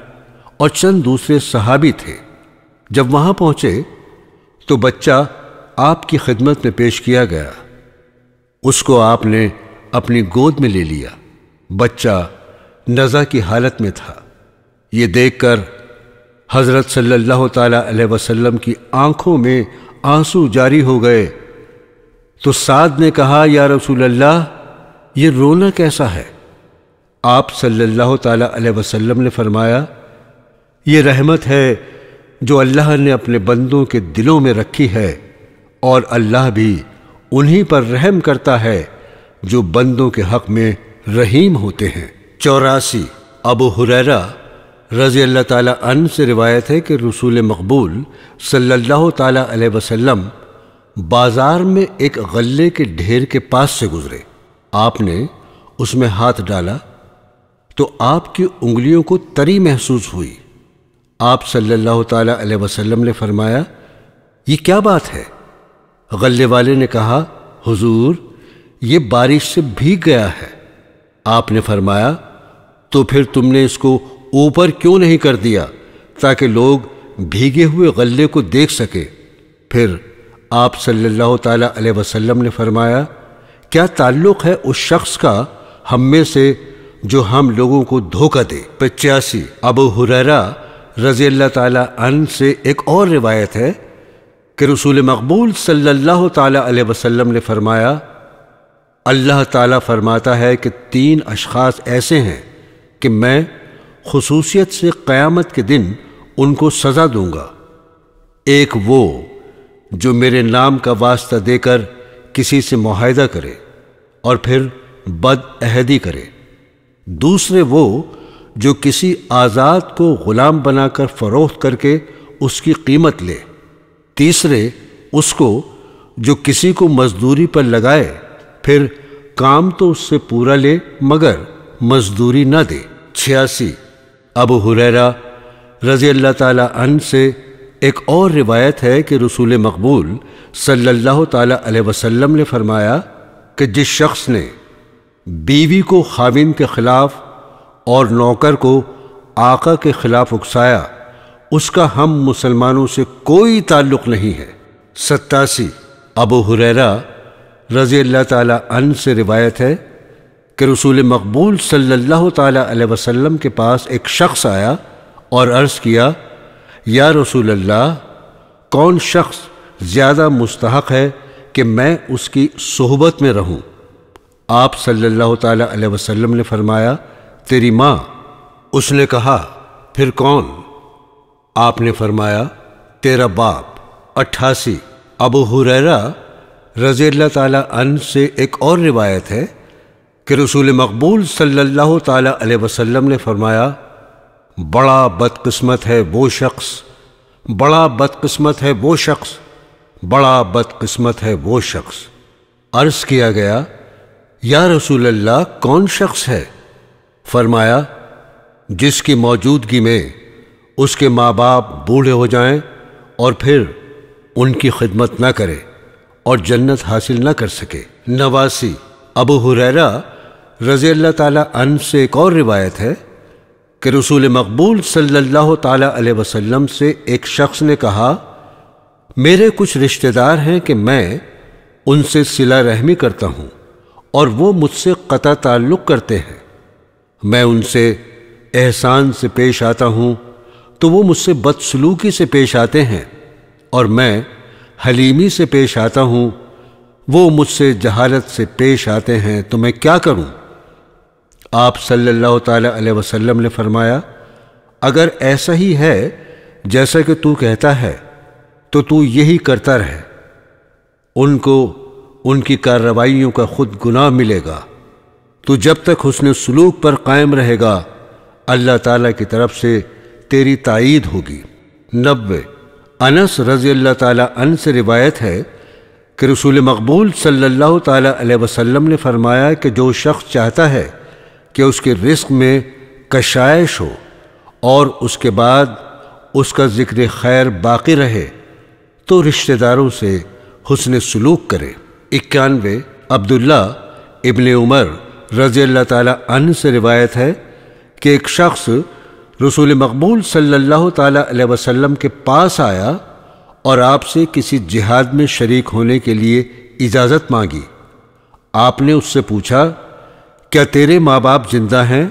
और चंद दूसरे सहाबी थे जब वहाँ पहुँचे तो बच्चा आपकी खिदमत में पेश किया गया उसको आपने अपनी गोद में ले लिया बच्चा नज़ा की हालत में था ये देखकर हज़रत सल्लल्लाहु अलैहि वसल्लम की आंखों में आंसू जारी हो गए तो साद ने कहा या रसूल अल्लाह ये रोना कैसा है आप सल्लल्लाहु अलैहि वसल्लम ने फरमाया ये रहमत है जो अल्लाह ने अपने बंदों के दिलों में रखी है और अल्लाह भी उन्हीं पर रहम करता है जो बंदों के हक में रहीम होते हैं चौरासी अबू हुरैरा रज़ी अल्लाह अन से रिवायत है कि रसूल मकबूल सल्लल्लाहु अलैहि वसल्लम बाज़ार में एक गले के ढेर के पास से गुज़रे आपने उसमें हाथ डाला तो आपकी उंगलियों को तरी महसूस हुई आप सल्लल्लाहु अलैहि वसल्लम ने फरमाया ये क्या बात है गले वाले ने कहा हुजूर ये बारिश से भीग गया है आपने फरमाया तो फिर तुमने इसको ऊपर क्यों नहीं कर दिया ताकि लोग भीगे हुए गले को देख सके फिर आप सल्लल्लाहु अलैहि वसल्लम ने फरमाया क्या ताल्लुक़ है उस शख्स का हम में से जो हम लोगों को धोखा दे पचासी अबू हुररा रज़ी अल्लाह तन से एक और रिवायत है कि रसूल मकबूल सल्लल्लाहु सल्ला वसल्लम ने फरमाया अल्लाह ताला फरमाता है कि तीन अशास ऐसे हैं कि मैं खसूसियत से क़यामत के दिन उनको सज़ा दूंगा एक वो जो मेरे नाम का वास्ता देकर किसी से माहिदा करे और फिर बदअहदी करे दूसरे वो जो किसी आज़ाद को ग़ुलाम बनाकर फ़रोख्त करके उसकी कीमत ले तीसरे उसको जो किसी को मजदूरी पर लगाए फिर काम तो उससे पूरा ले मगर मजदूरी न दे छियासी अबू हुरा रज़ी अल्लाह तन से एक और रिवायत है कि रसूल मकबूल सल्लल्लाहु अलैहि वसल्लम ने फरमाया कि जिस शख्स ने बीवी को खाविन के ख़िलाफ़ और नौकर को आका के ख़िलाफ़ उकसाया उसका हम मुसलमानों से कोई ताल्लुक़ नहीं है सत्तासी अबू हुरैरा रज़ी अल्लाह तन से रिवायत है कि रसूल मकबूल सल्लल्लाहु अलैहि वसल्लम के पास एक शख्स आया और अर्ज़ किया या रसूल अल्लाह कौन शख्स ज़्यादा मुस्तक है कि मैं उसकी सहबत में रहूं? आप सल्लल्लाहु अलैहि वसल्लम ने फरमाया तेरी माँ उसने कहा फिर कौन आपने फरमाया तेरा बाप अट्ठासी अबू हुररा रज़ील्ला तन से एक और रिवायत है कि रसूल मकबूल सल्लल्लाहु अलैहि वसल्लम ने फरमाया बड़ा बदकस्मत है वो शख्स बड़ा बदकस्मत है वो शख्स बड़ा बदकस्मत है वो शख्स अर्ज़ किया गया या रसूल अल्लाह कौन शख्स है फरमाया जिसकी मौजूदगी में उसके माँ बाप बूढ़े हो जाएं और फिर उनकी खिदमत ना करें और जन्नत हासिल ना कर सके नवासी अबू हुरैरा रज़ी अल्लाह अन से एक और रिवायत है कि रसूल मकबूल सल्लल्लाहु ताली वसल्लम से एक शख्स ने कहा मेरे कुछ रिश्तेदार हैं कि मैं उनसे सिला रहमी करता हूँ और वो मुझसे कता ताल्लुक़ करते हैं मैं उनसे एहसान से पेश आता हूँ तो वो मुझसे बदसलूकी से पेश आते हैं और मैं हलीमी से पेश आता हूँ वो मुझसे जहालत से पेश आते हैं तो मैं क्या करूँ आप सल्लल्लाहु अलैहि वसल्लम ने फरमाया अगर ऐसा ही है जैसा कि तू कहता है तो तू यही करता रहे उनको उनकी कार्रवाइयों का खुद गुनाह मिलेगा तो जब तक उसने सलूक पर कायम रहेगा अल्लाह ताला की तरफ से तेरी तायद होगी नब्बे अनस रज़ी अल्लाह ताला अन से रिवायत है कि रसूल मकबूल सल्लल्लाहु अलैहि वसल्लम ने फरमाया कि जो शख्स चाहता है कि उसके रिस्क में कशाइश हो और उसके बाद उसका ज़िक्र खैर बाकी रहे तो रिश्तेदारों से हसन सलूक करें इक्यानवे अब्दुल्ला इबन उमर रज़ी अल्लाह तन से रिवायत है कि एक शख्स रसूल मकबूल सल्लल्लाहु अलैहि वसल्लम के पास आया और आपसे किसी जिहाद में शरीक होने के लिए इजाज़त मांगी आपने उससे पूछा क्या तेरे माँ बाप जिंदा हैं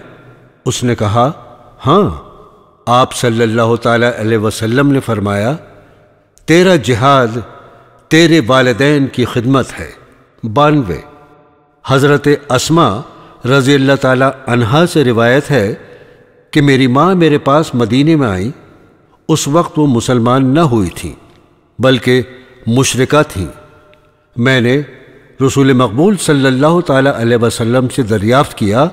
उसने कहा हाँ आप सल्लल्लाहु अलैहि वसल्लम ने फरमाया तेरा जिहाद तेरे वालदेन की खिदमत है बानवे हज़रत असमा रज़ी अल्लाह ताला से रिवायत है कि मेरी माँ मेरे पास मदीने में आई उस वक्त वो मुसलमान न हुई थी बल्कि मुशरका थी मैंने रसूल मकबूल सल्लल्लाहु अलैहि वसल्लम से दरियाफ़त किया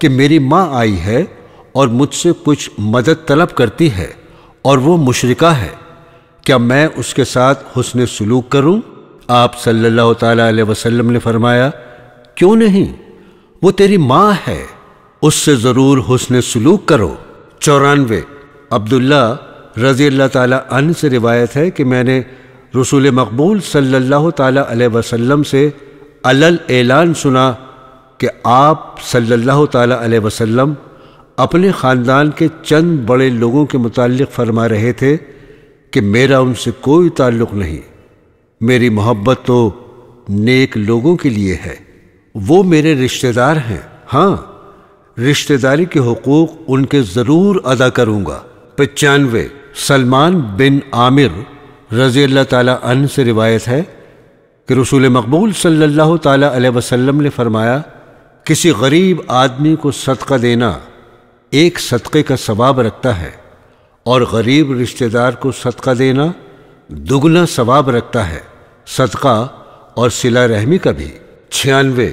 कि मेरी माँ आई है और मुझसे कुछ मदद तलब करती है और वो मुशरका है क्या मैं उसके साथ हसन सलूक करूँ आप सल्लल्लाहु अलैहि वसल्लम ने फरमाया क्यों नहीं वो तेरी माँ है उससे ज़रूर हसन सलूक करो चौरानवे अब्दुल्ला रज़ी अल्लाह तन से रिवायत है कि मैंने रसूल मकबूल सल्लल्लाहु ताला वसल्लम से अलल ऐलान सुना कि आप सल्लल्लाहु ताला वसल्लम अपने ख़ानदान के चंद बड़े लोगों के मतलब फरमा रहे थे कि मेरा उनसे कोई ताल्लुक़ नहीं मेरी मोहब्बत तो नेक लोगों के लिए है वो मेरे रिश्तेदार हैं हाँ रिश्तेदारी के हकूक़ उनके ज़रूर अदा करूँगा पचानवे सलमान बिन आमिर रज़ी अल्लाह अन से रिवायत है कि रसूल मकबूल सल्लल्लाहु ताली वसल्लम ने फरमाया किसी गरीब आदमी को सदका देना एक सदक़े का सवाब रखता है और गरीब रिश्तेदार को सदका देना दुगना सवाब रखता है सदका और सिला रहमी का भी छियानवे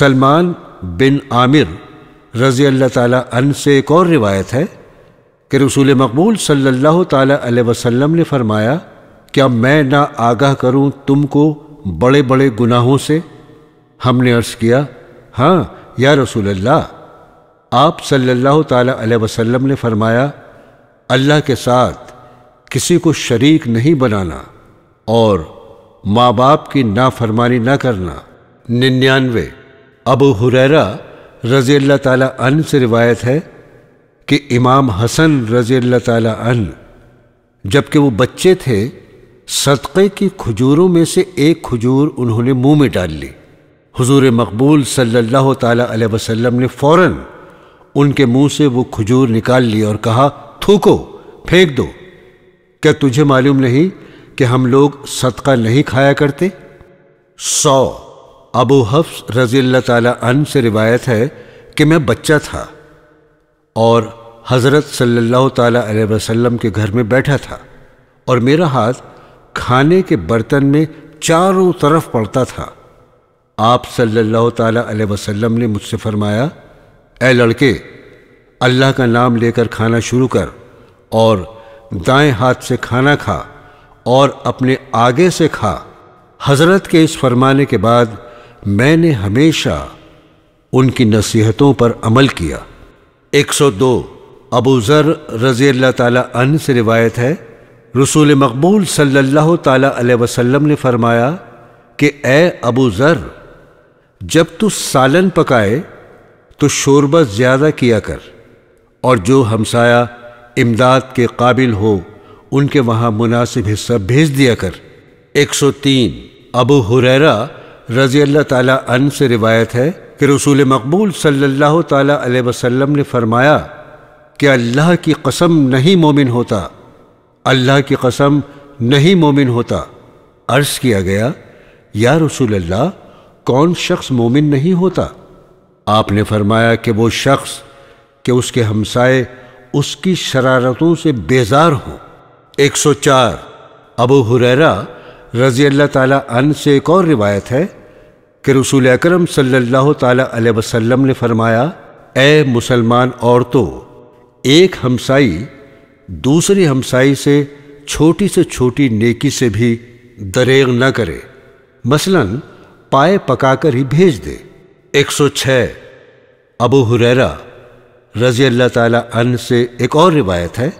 सलमान बिन आमिर रज़ी अल्लाह अन से एक और रिवायत है कि रसूल मकबूल सल्लल्लाहु ताली वसल्लम ने फरमाया क्या मैं ना आगाह करूं तुमको बड़े बड़े गुनाहों से हमने अर्ज किया हाँ या रसूल अल्लाह आप सल्लल्लाहु ताला अलैहि वसल्लम ने फरमाया अल्लाह के साथ किसी को शरीक नहीं बनाना और माँ बाप की नाफरमानी ना करना निन्यानवे अबू हुरैरा रज़ी अल्लाह ताला अन से रिवायत है कि इमाम हसन रज़ी अल्लाह ताला अन जबकि वो बच्चे थे सदक़े की खजूरों में से एक खजूर उन्होंने मुंह में डाल ली हुजूर मकबूल सल्लल्लाहु अलैहि वसल्लम ने फौरन उनके मुंह से वो खजूर निकाल ली और कहा थूको फेंक दो क्या तुझे मालूम नहीं कि हम लोग सदका नहीं खाया करते सौ अबू हफ्स रजी अल्लाह से रिवायत है कि मैं बच्चा था और हज़रत सल्लल्लाहु अलैहि वसल्लम के घर में बैठा था और मेरा हाथ खाने के बर्तन में चारों तरफ पड़ता था आप सल्लल्लाहु अलैहि वसल्लम ने मुझसे फरमाया ए लड़के अल्लाह का नाम लेकर खाना शुरू कर और दाएं हाथ से खाना खा और अपने आगे से खा हजरत के इस फरमाने के बाद मैंने हमेशा उनकी नसीहतों पर अमल किया 102 अबू ज़र रज़ी अल्लाह तन से रिवायत है रसूल मकबूल सल्लल्लाहु ताला वसल्लम ने फरमाया कि ए अबू ज़र जब तू सालन पकाए तो शोरबा ज़्यादा किया कर और जो हमसाया इमदाद के काबिल हो उनके वहाँ मुनासिब हिस्सा भेज दिया कर 103 अबू हुरैरा रज़ी अल्लाह ताला अन से रिवायत है कि रसूल मकबूल सल्लल्लाहु ताला अलैहि वसल्लम ने फरमाया कि अल्लाह की कसम नहीं मोमिन होता अल्लाह की कसम नहीं मोमिन होता अर्ज़ किया गया या रसूल अल्लाह कौन शख्स मोमिन नहीं होता आपने फरमाया कि वो शख्स के उसके हमसाए उसकी शरारतों से बेजार हों 104 अबू हुरैरा रज़ी अल्लाह ताला से एक और रिवायत है कि रसूल अकरम सल्लल्लाहु ताला वसल्लम ने फरमाया ए मुसलमान औरतों एक हमसाई दूसरी हमसाई से छोटी से छोटी नेकी से भी दरेग न करे मसलन पाए पकाकर ही भेज दे 106 अबू हुरैरा रजी अल्लाह ताला अन से एक और रिवायत है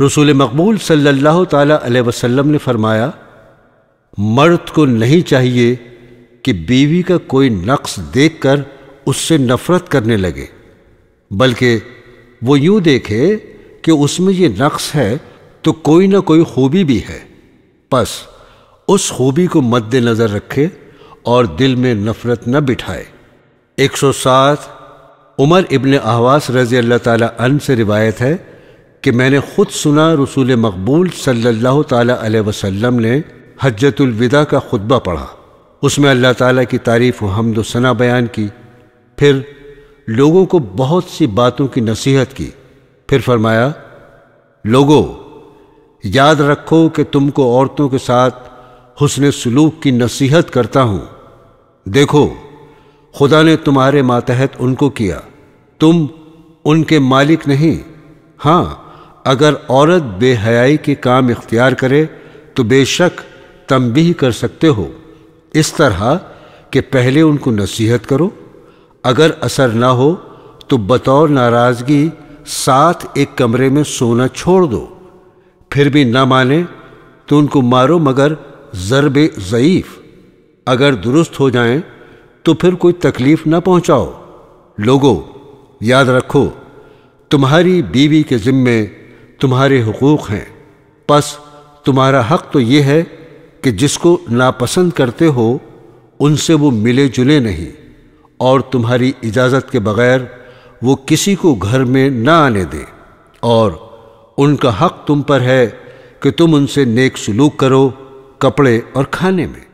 रसूल मकबूल सल्लल्लाहु ताला अलैहि वसल्लम ने फरमाया मर्द को नहीं चाहिए कि बीवी का कोई नक्स देखकर उससे नफरत करने लगे बल्कि वो यूं देखे कि उसमें ये नक्स है तो कोई ना कोई खूबी भी है बस उस खूबी को मद्देनज़र रखे और दिल में नफरत न बिठाए 107 उमर इबन आवास रज़ी अल्लाह ताला अन से रिवायत है कि मैंने ख़ुद सुना रसूल मकबूल सल्लल्लाहु सल्ला वसल्लम ने हजतुलविदा का खुतबा पढ़ा उसमें अल्लाह ताला की तारीफ़ हमद सना बयान की फिर लोगों को बहुत सी बातों की नसीहत की फिर फरमाया लोगो याद रखो कि तुमको औरतों के साथ हुसन सलूक की नसीहत करता हूँ देखो खुदा ने तुम्हारे मातहत उनको किया तुम उनके मालिक नहीं हाँ अगर औरत बेहयाई के काम इख्तियार करे तो बेशक भी कर सकते हो इस तरह कि पहले उनको नसीहत करो अगर असर ना हो तो बतौर नाराज़गी साथ एक कमरे में सोना छोड़ दो फिर भी ना माने तो उनको मारो मगर ज़रब ज़यीफ़ अगर दुरुस्त हो जाएं तो फिर कोई तकलीफ़ ना पहुंचाओ लोगों याद रखो तुम्हारी बीवी के ज़िम्मे तुम्हारे हकूक़ हैं बस तुम्हारा हक तो ये है कि जिसको नापसंद करते हो उनसे वो मिले जुले नहीं और तुम्हारी इजाज़त के बग़ैर वो किसी को घर में न आने दें और उनका हक तुम पर है कि तुम उनसे नेक सलूक करो कपड़े और खाने में